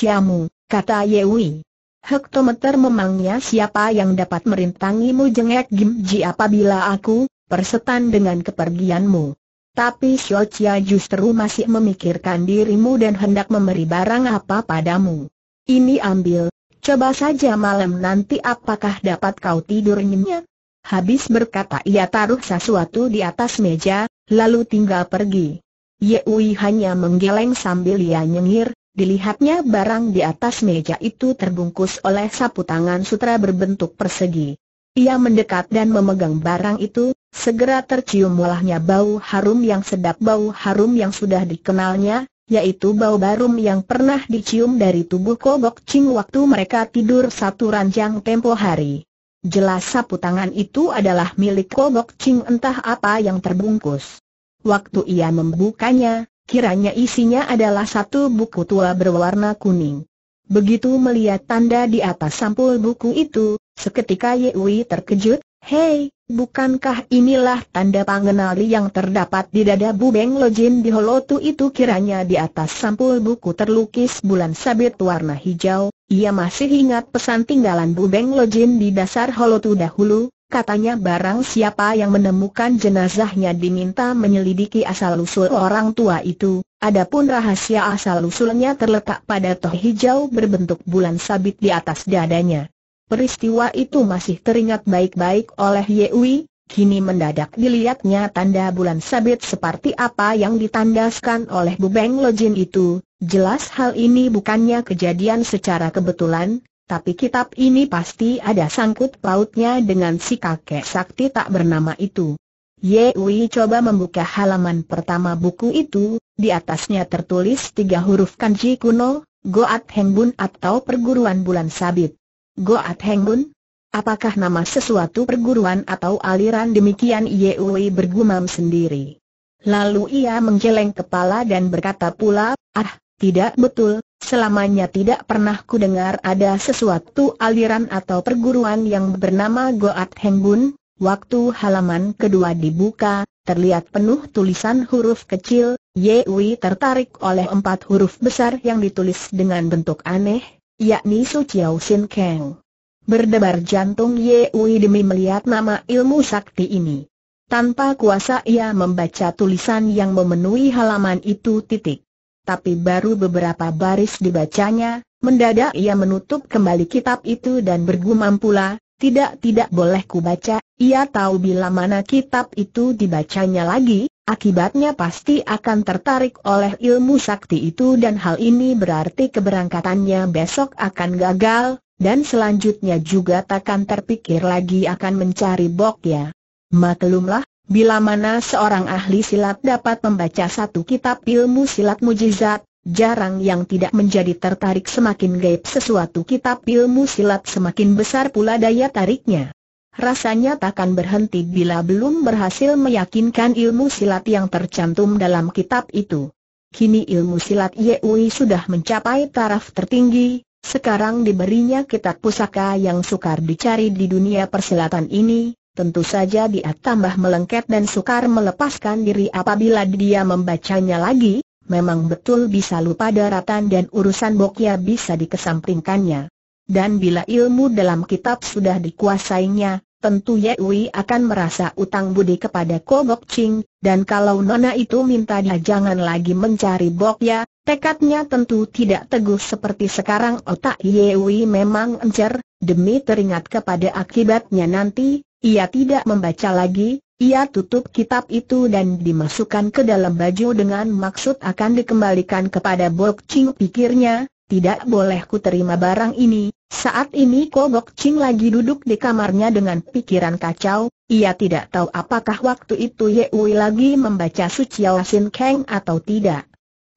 kata Yewi. Hektometer memangnya siapa yang dapat merintangimu jengek Gimji Ji apabila aku, persetan dengan kepergianmu. Tapi Xiaochia justru masih memikirkan dirimu dan hendak memberi barang apa padamu. Ini ambil, coba saja malam nanti apakah dapat kau tidur nyenyak? Habis berkata ia taruh sesuatu di atas meja, lalu tinggal pergi. Yeui hanya menggeleng sambil ia nyengir, Dilihatnya barang di atas meja itu terbungkus oleh sapu tangan sutra berbentuk persegi. Ia mendekat dan memegang barang itu, segera tercium olahnya bau harum yang sedap bau harum yang sudah dikenalnya, yaitu bau barum yang pernah dicium dari tubuh Kobok Ching waktu mereka tidur satu ranjang tempo hari. Jelas sapu tangan itu adalah milik Kobok Ching entah apa yang terbungkus. Waktu ia membukanya, Kiranya isinya adalah satu buku tua berwarna kuning. Begitu melihat tanda di atas sampul buku itu, seketika Yewi terkejut, Hei, bukankah inilah tanda pengenali yang terdapat di dada Bu Beng Lojin di Holotu itu kiranya di atas sampul buku terlukis bulan sabit warna hijau, ia masih ingat pesan tinggalan Bu Beng Lojin di dasar Holotu dahulu, Katanya barang siapa yang menemukan jenazahnya diminta menyelidiki asal-usul orang tua itu, adapun rahasia asal-usulnya terletak pada toh hijau berbentuk bulan sabit di atas dadanya. Peristiwa itu masih teringat baik-baik oleh Yewi, kini mendadak dilihatnya tanda bulan sabit seperti apa yang ditandaskan oleh Bubeng Lojin itu, jelas hal ini bukannya kejadian secara kebetulan, tapi kitab ini pasti ada sangkut pautnya dengan si kakek sakti tak bernama itu. Wei coba membuka halaman pertama buku itu, di atasnya tertulis tiga huruf kanji kuno, Goat Hengbun atau Perguruan Bulan Sabit. Goat Hengbun? Apakah nama sesuatu perguruan atau aliran demikian Wei bergumam sendiri. Lalu ia menggeleng kepala dan berkata pula, ah, tidak betul, Selamanya tidak pernah kudengar ada sesuatu aliran atau perguruan yang bernama Goat Heng Bun. Waktu halaman kedua dibuka, terlihat penuh tulisan huruf kecil, Yewi tertarik oleh empat huruf besar yang ditulis dengan bentuk aneh, yakni Su Chiao Sin Kang. Berdebar jantung Yewi demi melihat nama ilmu sakti ini. Tanpa kuasa ia membaca tulisan yang memenuhi halaman itu titik tapi baru beberapa baris dibacanya, mendadak ia menutup kembali kitab itu dan bergumam pula, tidak-tidak boleh kubaca, ia tahu bila mana kitab itu dibacanya lagi, akibatnya pasti akan tertarik oleh ilmu sakti itu dan hal ini berarti keberangkatannya besok akan gagal, dan selanjutnya juga takkan terpikir lagi akan mencari Bok ya, Maklumlah, Bila mana seorang ahli silat dapat membaca satu kitab ilmu silat mujizat, jarang yang tidak menjadi tertarik semakin gaib sesuatu kitab ilmu silat semakin besar pula daya tariknya. Rasanya takkan berhenti bila belum berhasil meyakinkan ilmu silat yang tercantum dalam kitab itu. Kini ilmu silat Yeui sudah mencapai taraf tertinggi, sekarang diberinya kitab pusaka yang sukar dicari di dunia persilatan ini, Tentu saja dia tambah melengket dan sukar melepaskan diri apabila dia membacanya lagi, memang betul bisa lupa daratan dan urusan bokia bisa dikesampingkannya. Dan bila ilmu dalam kitab sudah dikuasainya, tentu Yewi akan merasa utang budi kepada Kobok Ching, dan kalau Nona itu minta dia jangan lagi mencari bokia, tekadnya tentu tidak teguh seperti sekarang otak Yewi memang encer, demi teringat kepada akibatnya nanti, ia tidak membaca lagi, ia tutup kitab itu dan dimasukkan ke dalam baju dengan maksud akan dikembalikan kepada Bok Ching pikirnya, tidak boleh ku terima barang ini. Saat ini Ko Bok Ching lagi duduk di kamarnya dengan pikiran kacau, ia tidak tahu apakah waktu itu Ye Wei lagi membaca Su Sin Kang atau tidak.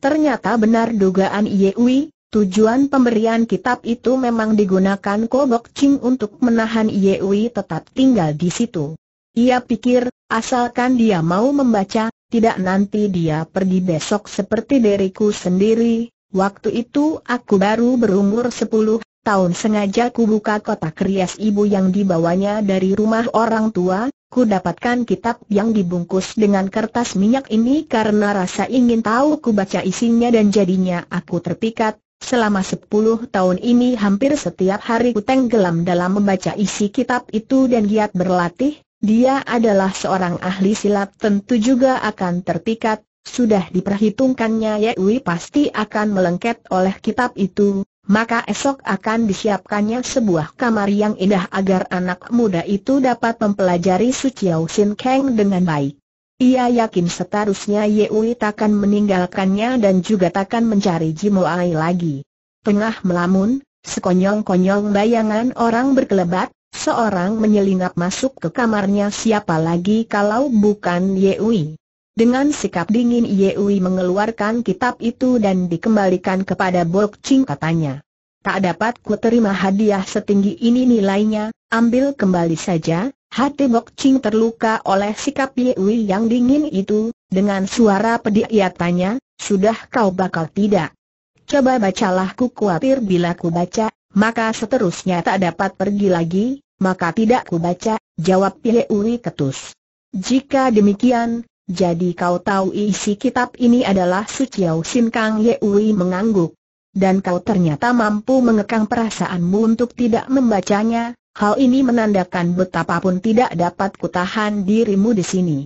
Ternyata benar dugaan Ye Wei, Tujuan pemberian kitab itu memang digunakan Kobok Ching untuk menahan Yewi tetap tinggal di situ. Ia pikir, asalkan dia mau membaca, tidak nanti dia pergi besok seperti diriku sendiri. Waktu itu aku baru berumur sepuluh tahun sengaja ku buka kotak rias ibu yang dibawanya dari rumah orang tua, ku dapatkan kitab yang dibungkus dengan kertas minyak ini karena rasa ingin tahu ku baca isinya dan jadinya aku terpikat, Selama sepuluh tahun ini hampir setiap hari ku tenggelam dalam membaca isi kitab itu dan giat berlatih, dia adalah seorang ahli silat tentu juga akan terpikat, sudah diperhitungkannya Yewi pasti akan melengket oleh kitab itu, maka esok akan disiapkannya sebuah kamar yang indah agar anak muda itu dapat mempelajari Su Sin Kang dengan baik. Ia yakin seterusnya Yewi takkan meninggalkannya dan juga takkan mencari Jimuai lagi. Tengah melamun, sekonyong-konyong bayangan orang berkelebat, seorang menyelinap masuk ke kamarnya siapa lagi kalau bukan Yewi. Dengan sikap dingin Yewi mengeluarkan kitab itu dan dikembalikan kepada Bok Ching katanya. Tak dapat ku terima hadiah setinggi ini nilainya, ambil kembali saja, Hati Bok Ching terluka oleh sikap Ye Wei yang dingin itu, dengan suara pedih ia tanya, sudah kau bakal tidak? Coba bacalah ku kuatir bila ku baca, maka seterusnya tak dapat pergi lagi, maka tidak ku baca, jawab Ye Wei ketus. Jika demikian, jadi kau tahu isi kitab ini adalah suciau Sin Kang Ye Wei mengangguk. Dan kau ternyata mampu mengekang perasaanmu untuk tidak membacanya, Hal ini menandakan betapapun tidak dapat kutahan dirimu di sini.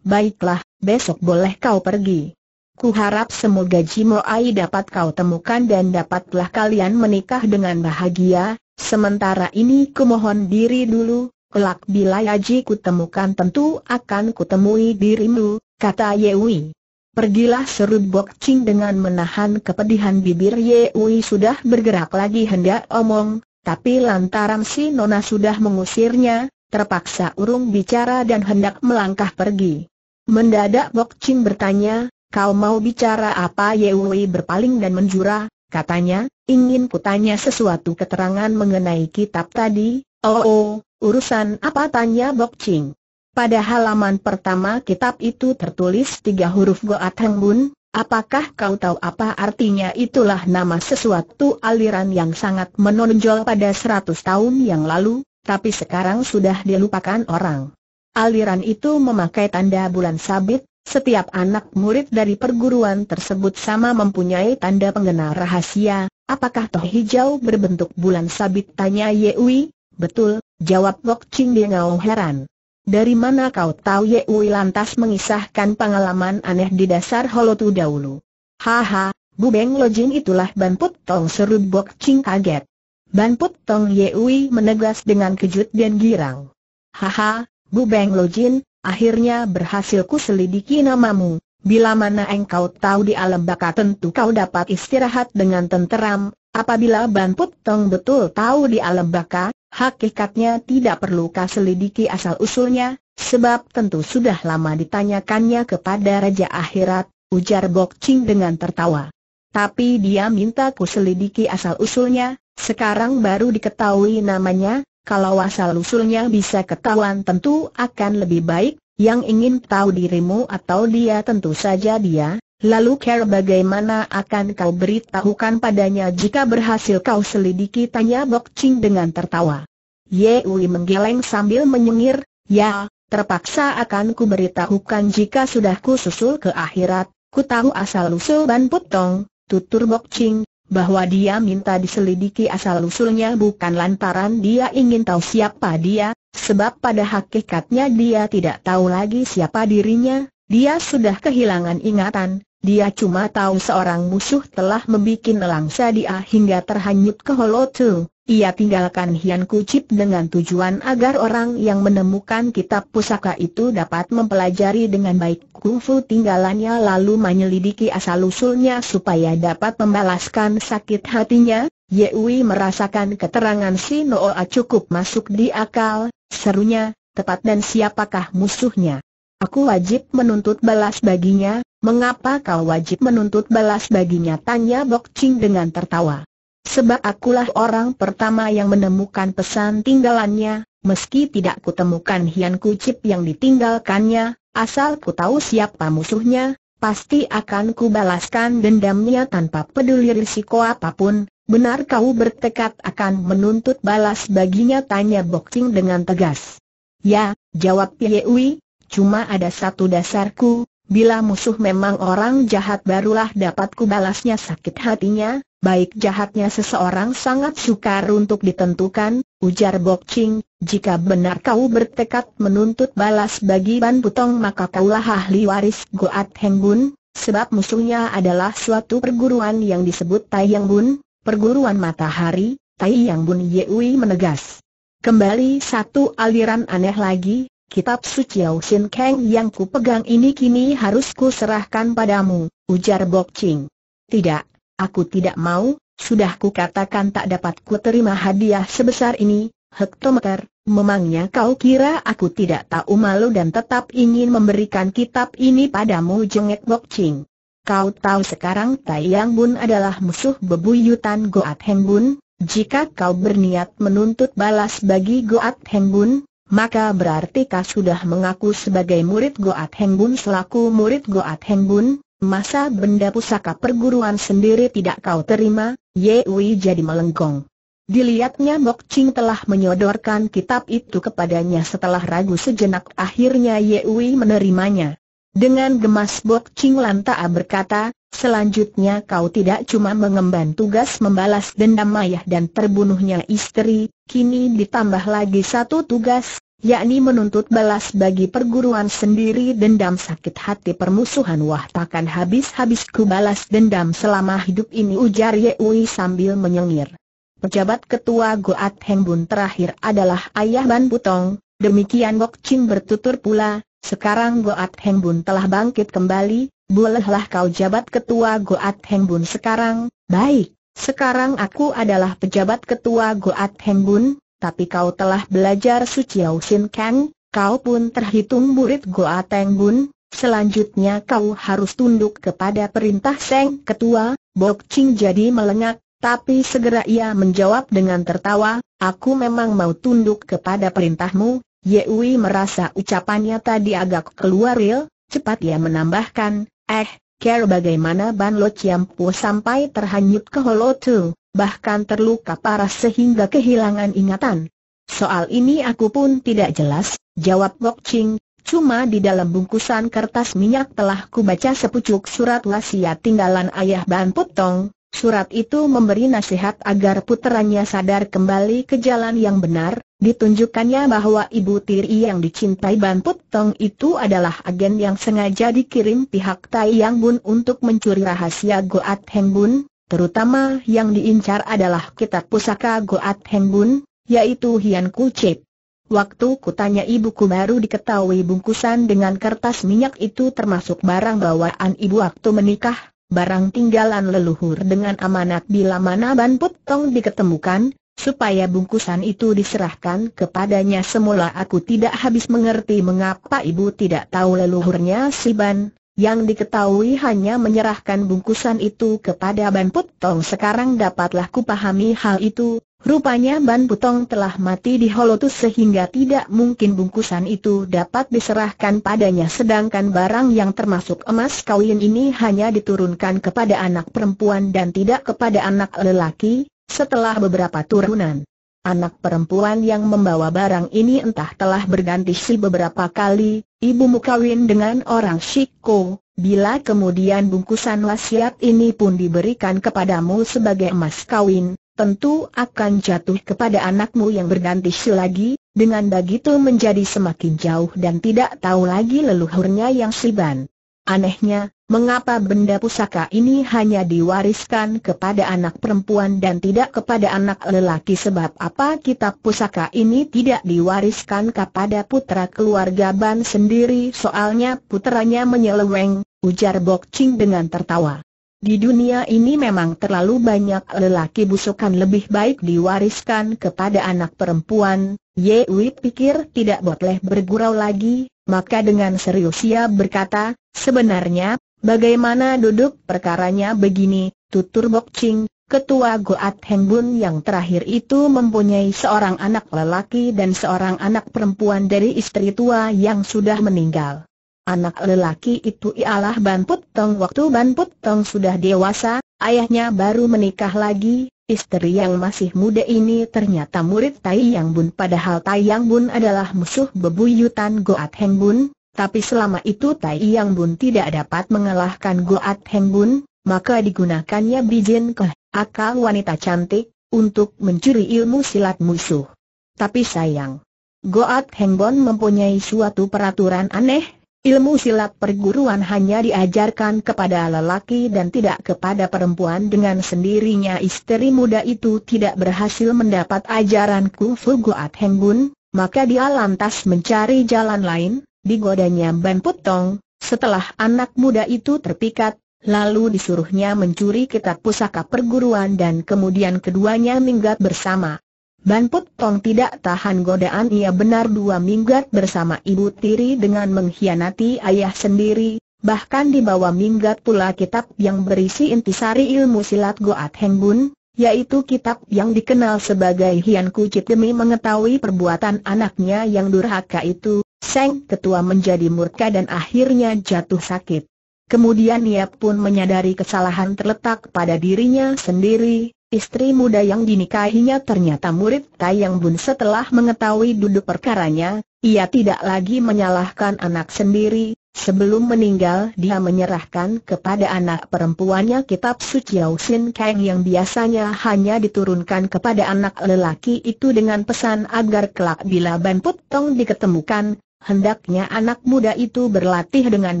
Baiklah, besok boleh kau pergi. Kuharap semoga Ai dapat kau temukan dan dapatlah kalian menikah dengan bahagia, sementara ini kumohon diri dulu, kelak bila Yaji kutemukan tentu akan kutemui dirimu, kata Yewi. Pergilah serut Bok Ching dengan menahan kepedihan bibir Yewi sudah bergerak lagi hendak omong, tapi lantaran si Nona sudah mengusirnya, terpaksa urung bicara dan hendak melangkah pergi. Mendadak Bok Chin bertanya, kau mau bicara apa Wei berpaling dan menjura, katanya, ingin kutanya sesuatu keterangan mengenai kitab tadi, oh oh, urusan apa tanya Bok Ching. Pada halaman pertama kitab itu tertulis tiga huruf Goat Heng Bun, Apakah kau tahu apa artinya itulah nama sesuatu aliran yang sangat menonjol pada seratus tahun yang lalu, tapi sekarang sudah dilupakan orang. Aliran itu memakai tanda bulan sabit, setiap anak murid dari perguruan tersebut sama mempunyai tanda pengenal rahasia, apakah toh hijau berbentuk bulan sabit tanya Yewi? Betul, jawab Wok Ching Dengau heran. Dari mana kau tahu Ye Wei lantas mengisahkan pengalaman aneh di dasar Holotu dahulu. Haha, Bu Beng Lojin itulah Ban Put Tong seru Bok Ching kaget. Ban Put Tong Wei menegas dengan kejut dan girang. Haha, Bu Beng Lojin, akhirnya berhasil ku selidiki namamu. Bila mana engkau tahu di alam baka tentu kau dapat istirahat dengan tenteram, apabila Ban Put Tong betul tahu di alam baka, Hakikatnya tidak perlu kau selidiki asal-usulnya, sebab tentu sudah lama ditanyakannya kepada Raja Akhirat, ujar Bok Ching dengan tertawa. Tapi dia minta ku selidiki asal-usulnya, sekarang baru diketahui namanya, kalau asal-usulnya bisa ketahuan tentu akan lebih baik, yang ingin tahu dirimu atau dia tentu saja dia, Lalu Care bagaimana akan kau beritahukan padanya jika berhasil kau selidiki tanya Bok Ching dengan tertawa. Yewi menggeleng sambil menyengir, ya, terpaksa akan ku beritahukan jika sudah ku susul ke akhirat, ku tahu asal-usul Ban Putong, tutur Bok Ching, bahwa dia minta diselidiki asal-usulnya bukan lantaran dia ingin tahu siapa dia, sebab pada hakikatnya dia tidak tahu lagi siapa dirinya, dia sudah kehilangan ingatan, dia cuma tahu seorang musuh telah membuat nelangsa dia hingga terhanyut ke holotu. Ia tinggalkan Hian Kucip dengan tujuan agar orang yang menemukan kitab pusaka itu dapat mempelajari dengan baik kungfu tinggalannya lalu menyelidiki asal-usulnya supaya dapat membalaskan sakit hatinya. Yewi merasakan keterangan si Noa cukup masuk di akal, serunya, tepat dan siapakah musuhnya. Aku wajib menuntut balas baginya, Mengapa kau wajib menuntut balas baginya? Tanya Bok Ching dengan tertawa. Sebab akulah orang pertama yang menemukan pesan tinggalannya, meski tidak kutemukan Hian Kucip yang ditinggalkannya, asal ku tahu siapa musuhnya, pasti akan ku balaskan dendamnya tanpa peduli risiko apapun. Benar kau bertekad akan menuntut balas baginya? Tanya Boxing dengan tegas. Ya, jawab Yewi, cuma ada satu dasarku, Bila musuh memang orang jahat barulah dapat balasnya sakit hatinya, baik jahatnya seseorang sangat sukar untuk ditentukan, ujar Bok Ching, jika benar kau bertekad menuntut balas bagi Ban Putong maka kaulah ahli waris Goat Heng Bun, sebab musuhnya adalah suatu perguruan yang disebut Tai Yang Bun, perguruan matahari, Tai Yang Bun Yewi menegas. Kembali satu aliran aneh lagi, Kitab suci Yau Kang yang kupegang ini kini harus ku serahkan padamu, ujar Bok Ching. Tidak, aku tidak mau, sudah ku katakan tak dapat ku terima hadiah sebesar ini, hektometer, memangnya kau kira aku tidak tahu malu dan tetap ingin memberikan kitab ini padamu jengek Bok Ching. Kau tahu sekarang Tai Yang Bun adalah musuh bebuyutan Goat Heng Bun, jika kau berniat menuntut balas bagi Goat Heng Bun, maka berarti kau sudah mengaku sebagai murid Goat Hengbun selaku murid Goat Hengbun? masa benda pusaka perguruan sendiri tidak kau terima, Ye Wei jadi melengkung. Dilihatnya Bok Ching telah menyodorkan kitab itu kepadanya setelah ragu sejenak akhirnya Ye Wei menerimanya. Dengan gemas Bok Ching Ta'a berkata, selanjutnya kau tidak cuma mengemban tugas membalas dendam ayah dan terbunuhnya istri, kini ditambah lagi satu tugas, yakni menuntut balas bagi perguruan sendiri dendam sakit hati permusuhan wah takkan habis-habis ku balas dendam selama hidup ini ujar Ye Ui sambil menyengir. Pejabat ketua Goat Hengbun terakhir adalah ayah Ban Putong, demikian Bok Ching bertutur pula, sekarang Goat Heng Bun telah bangkit kembali, bolehlah kau jabat ketua Goat Heng Bun sekarang, baik. Sekarang aku adalah pejabat ketua Goat Heng Bun, tapi kau telah belajar Yau Sin Kang, kau pun terhitung murid Goat Heng Bun, Selanjutnya kau harus tunduk kepada perintah Seng Ketua, Bok Ching jadi melengak, tapi segera ia menjawab dengan tertawa, aku memang mau tunduk kepada perintahmu, Yewi merasa ucapannya tadi agak keluar ril, cepat ia menambahkan, eh, ker bagaimana Ban Lo ciampu sampai terhanyut ke holo Tu, bahkan terluka parah sehingga kehilangan ingatan. Soal ini aku pun tidak jelas, jawab Wok Ching, Cuma di dalam bungkusan kertas minyak telah kubaca sepucuk surat wasiat tinggalan ayah Ban Putong. Surat itu memberi nasihat agar puterannya sadar kembali ke jalan yang benar, Ditunjukkannya bahwa ibu tiri yang dicintai Ban Put Tong itu adalah agen yang sengaja dikirim pihak Tai Yang Bun untuk mencuri rahasia Goat Heng Bun, terutama yang diincar adalah kitab pusaka Goat Heng Bun, yaitu Hian Ku Kucip. Waktu kutanya ibuku baru diketahui bungkusan dengan kertas minyak itu termasuk barang bawaan ibu waktu menikah, barang tinggalan leluhur dengan amanat bila mana Ban Put Tong diketemukan, supaya bungkusan itu diserahkan kepadanya semula aku tidak habis mengerti mengapa ibu tidak tahu leluhurnya si Ban, yang diketahui hanya menyerahkan bungkusan itu kepada Ban Putong sekarang dapatlah kupahami hal itu, rupanya Ban Putong telah mati di Holotus sehingga tidak mungkin bungkusan itu dapat diserahkan padanya sedangkan barang yang termasuk emas kawin ini hanya diturunkan kepada anak perempuan dan tidak kepada anak lelaki, setelah beberapa turunan, anak perempuan yang membawa barang ini entah telah berganti si beberapa kali, ibumu kawin dengan orang Shiko, bila kemudian bungkusan wasiat ini pun diberikan kepadamu sebagai emas kawin, tentu akan jatuh kepada anakmu yang berganti si lagi, dengan begitu menjadi semakin jauh dan tidak tahu lagi leluhurnya yang siban. Anehnya, Mengapa benda pusaka ini hanya diwariskan kepada anak perempuan dan tidak kepada anak lelaki sebab apa kitab pusaka ini tidak diwariskan kepada putra keluarga Ban sendiri soalnya putranya menyeleweng, ujar Bok Ching dengan tertawa. Di dunia ini memang terlalu banyak lelaki busukan lebih baik diwariskan kepada anak perempuan, Yewi pikir tidak boleh bergurau lagi, maka dengan serius ia berkata, Sebenarnya, Bagaimana duduk perkaranya begini, tutur Ching, ketua Goat Heng Bun yang terakhir itu mempunyai seorang anak lelaki dan seorang anak perempuan dari istri tua yang sudah meninggal. Anak lelaki itu ialah Ban Put Tong. Waktu Ban Put Tong sudah dewasa, ayahnya baru menikah lagi. Istri yang masih muda ini ternyata murid Tai Yang Bun padahal Tai Yang Bun adalah musuh bebuyutan Goat Heng Bun, tapi selama itu Tai Yang Bun tidak dapat mengalahkan Goat Heng Bun, maka digunakannya bijin Keh, akal wanita cantik untuk mencuri ilmu silat musuh. Tapi sayang, Goat Heng Bun mempunyai suatu peraturan aneh, ilmu silat perguruan hanya diajarkan kepada lelaki dan tidak kepada perempuan dengan sendirinya istri muda itu tidak berhasil mendapat ajaran kungfu Goat Heng Bun, maka dia lantas mencari jalan lain digodanya Ban Putong, setelah anak muda itu terpikat, lalu disuruhnya mencuri kitab pusaka perguruan dan kemudian keduanya minggat bersama. Ban Putong tidak tahan godaan ia benar dua minggat bersama ibu tiri dengan mengkhianati ayah sendiri, bahkan dibawa minggat pula kitab yang berisi intisari ilmu silat Goat hengbun, yaitu kitab yang dikenal sebagai Hian Kucit demi mengetahui perbuatan anaknya yang durhaka itu, Seng Ketua menjadi murka dan akhirnya jatuh sakit. Kemudian ia pun menyadari kesalahan terletak pada dirinya sendiri, istri muda yang dinikahinya ternyata murid Tayang Bun setelah mengetahui duduk perkaranya, ia tidak lagi menyalahkan anak sendiri, sebelum meninggal dia menyerahkan kepada anak perempuannya kitab suci Sin Kang yang biasanya hanya diturunkan kepada anak lelaki itu dengan pesan agar kelak bila Ban Put Tong diketemukan, Hendaknya anak muda itu berlatih dengan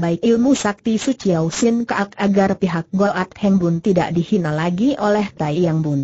baik ilmu sakti suci Sin Kaak agar pihak Goat Heng Bun tidak dihina lagi oleh Tai Yang Bun.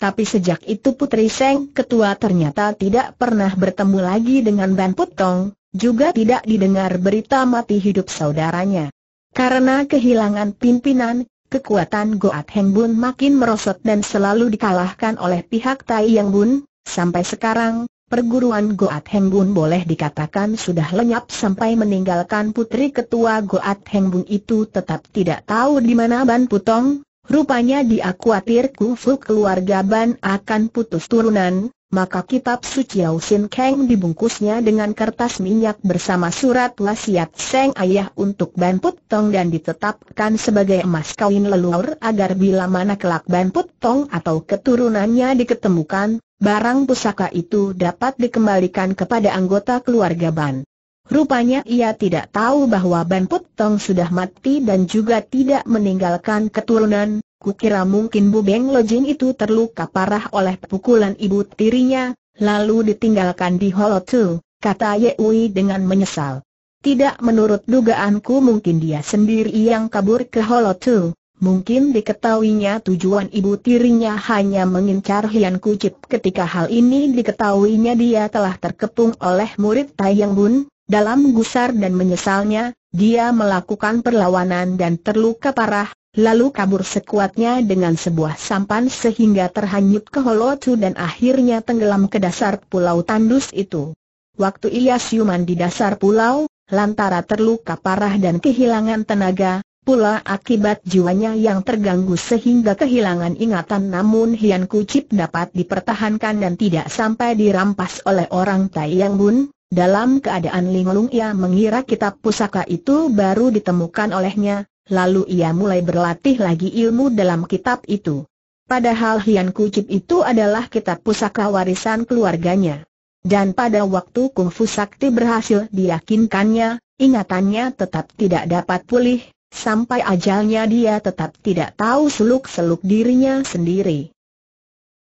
Tapi sejak itu Putri Seng Ketua ternyata tidak pernah bertemu lagi dengan Ban Putong, juga tidak didengar berita mati hidup saudaranya. Karena kehilangan pimpinan, kekuatan Goat Heng Bun makin merosot dan selalu dikalahkan oleh pihak Tai Yang Bun, sampai sekarang, perguruan Goat Hengbun boleh dikatakan sudah lenyap sampai meninggalkan putri ketua Goat Hengbun itu tetap tidak tahu di mana Ban Putong. Rupanya dia khawatir kufu keluarga Ban akan putus turunan, maka kitab Yau Sin Kang dibungkusnya dengan kertas minyak bersama surat wasiat Seng Ayah untuk Ban Putong dan ditetapkan sebagai emas kawin leluhur agar bila mana kelak Ban Putong atau keturunannya diketemukan, barang pusaka itu dapat dikembalikan kepada anggota keluarga Ban. Rupanya ia tidak tahu bahwa Ban Putong sudah mati dan juga tidak meninggalkan keturunan, kukira mungkin Bu Beng Lojing itu terluka parah oleh pukulan ibu tirinya, lalu ditinggalkan di Holotu, kata Yeui dengan menyesal. Tidak menurut dugaanku mungkin dia sendiri yang kabur ke Holotu, Mungkin diketahuinya tujuan ibu tirinya hanya mengincar Hian Kucip ketika hal ini diketahuinya dia telah terkepung oleh murid Tai Yang Bun, dalam gusar dan menyesalnya, dia melakukan perlawanan dan terluka parah, lalu kabur sekuatnya dengan sebuah sampan sehingga terhanyut ke Holotu dan akhirnya tenggelam ke dasar pulau tandus itu. Waktu ia siuman di dasar pulau, lantara terluka parah dan kehilangan tenaga, pula akibat jiwanya yang terganggu sehingga kehilangan ingatan namun Hian Kucip dapat dipertahankan dan tidak sampai dirampas oleh orang Tai Yang Bun. Dalam keadaan linglung ia mengira kitab pusaka itu baru ditemukan olehnya, lalu ia mulai berlatih lagi ilmu dalam kitab itu. Padahal Hian Kucip itu adalah kitab pusaka warisan keluarganya. Dan pada waktu Kung Fu Sakti berhasil diyakinkannya, ingatannya tetap tidak dapat pulih, Sampai ajalnya dia tetap tidak tahu seluk-seluk dirinya sendiri.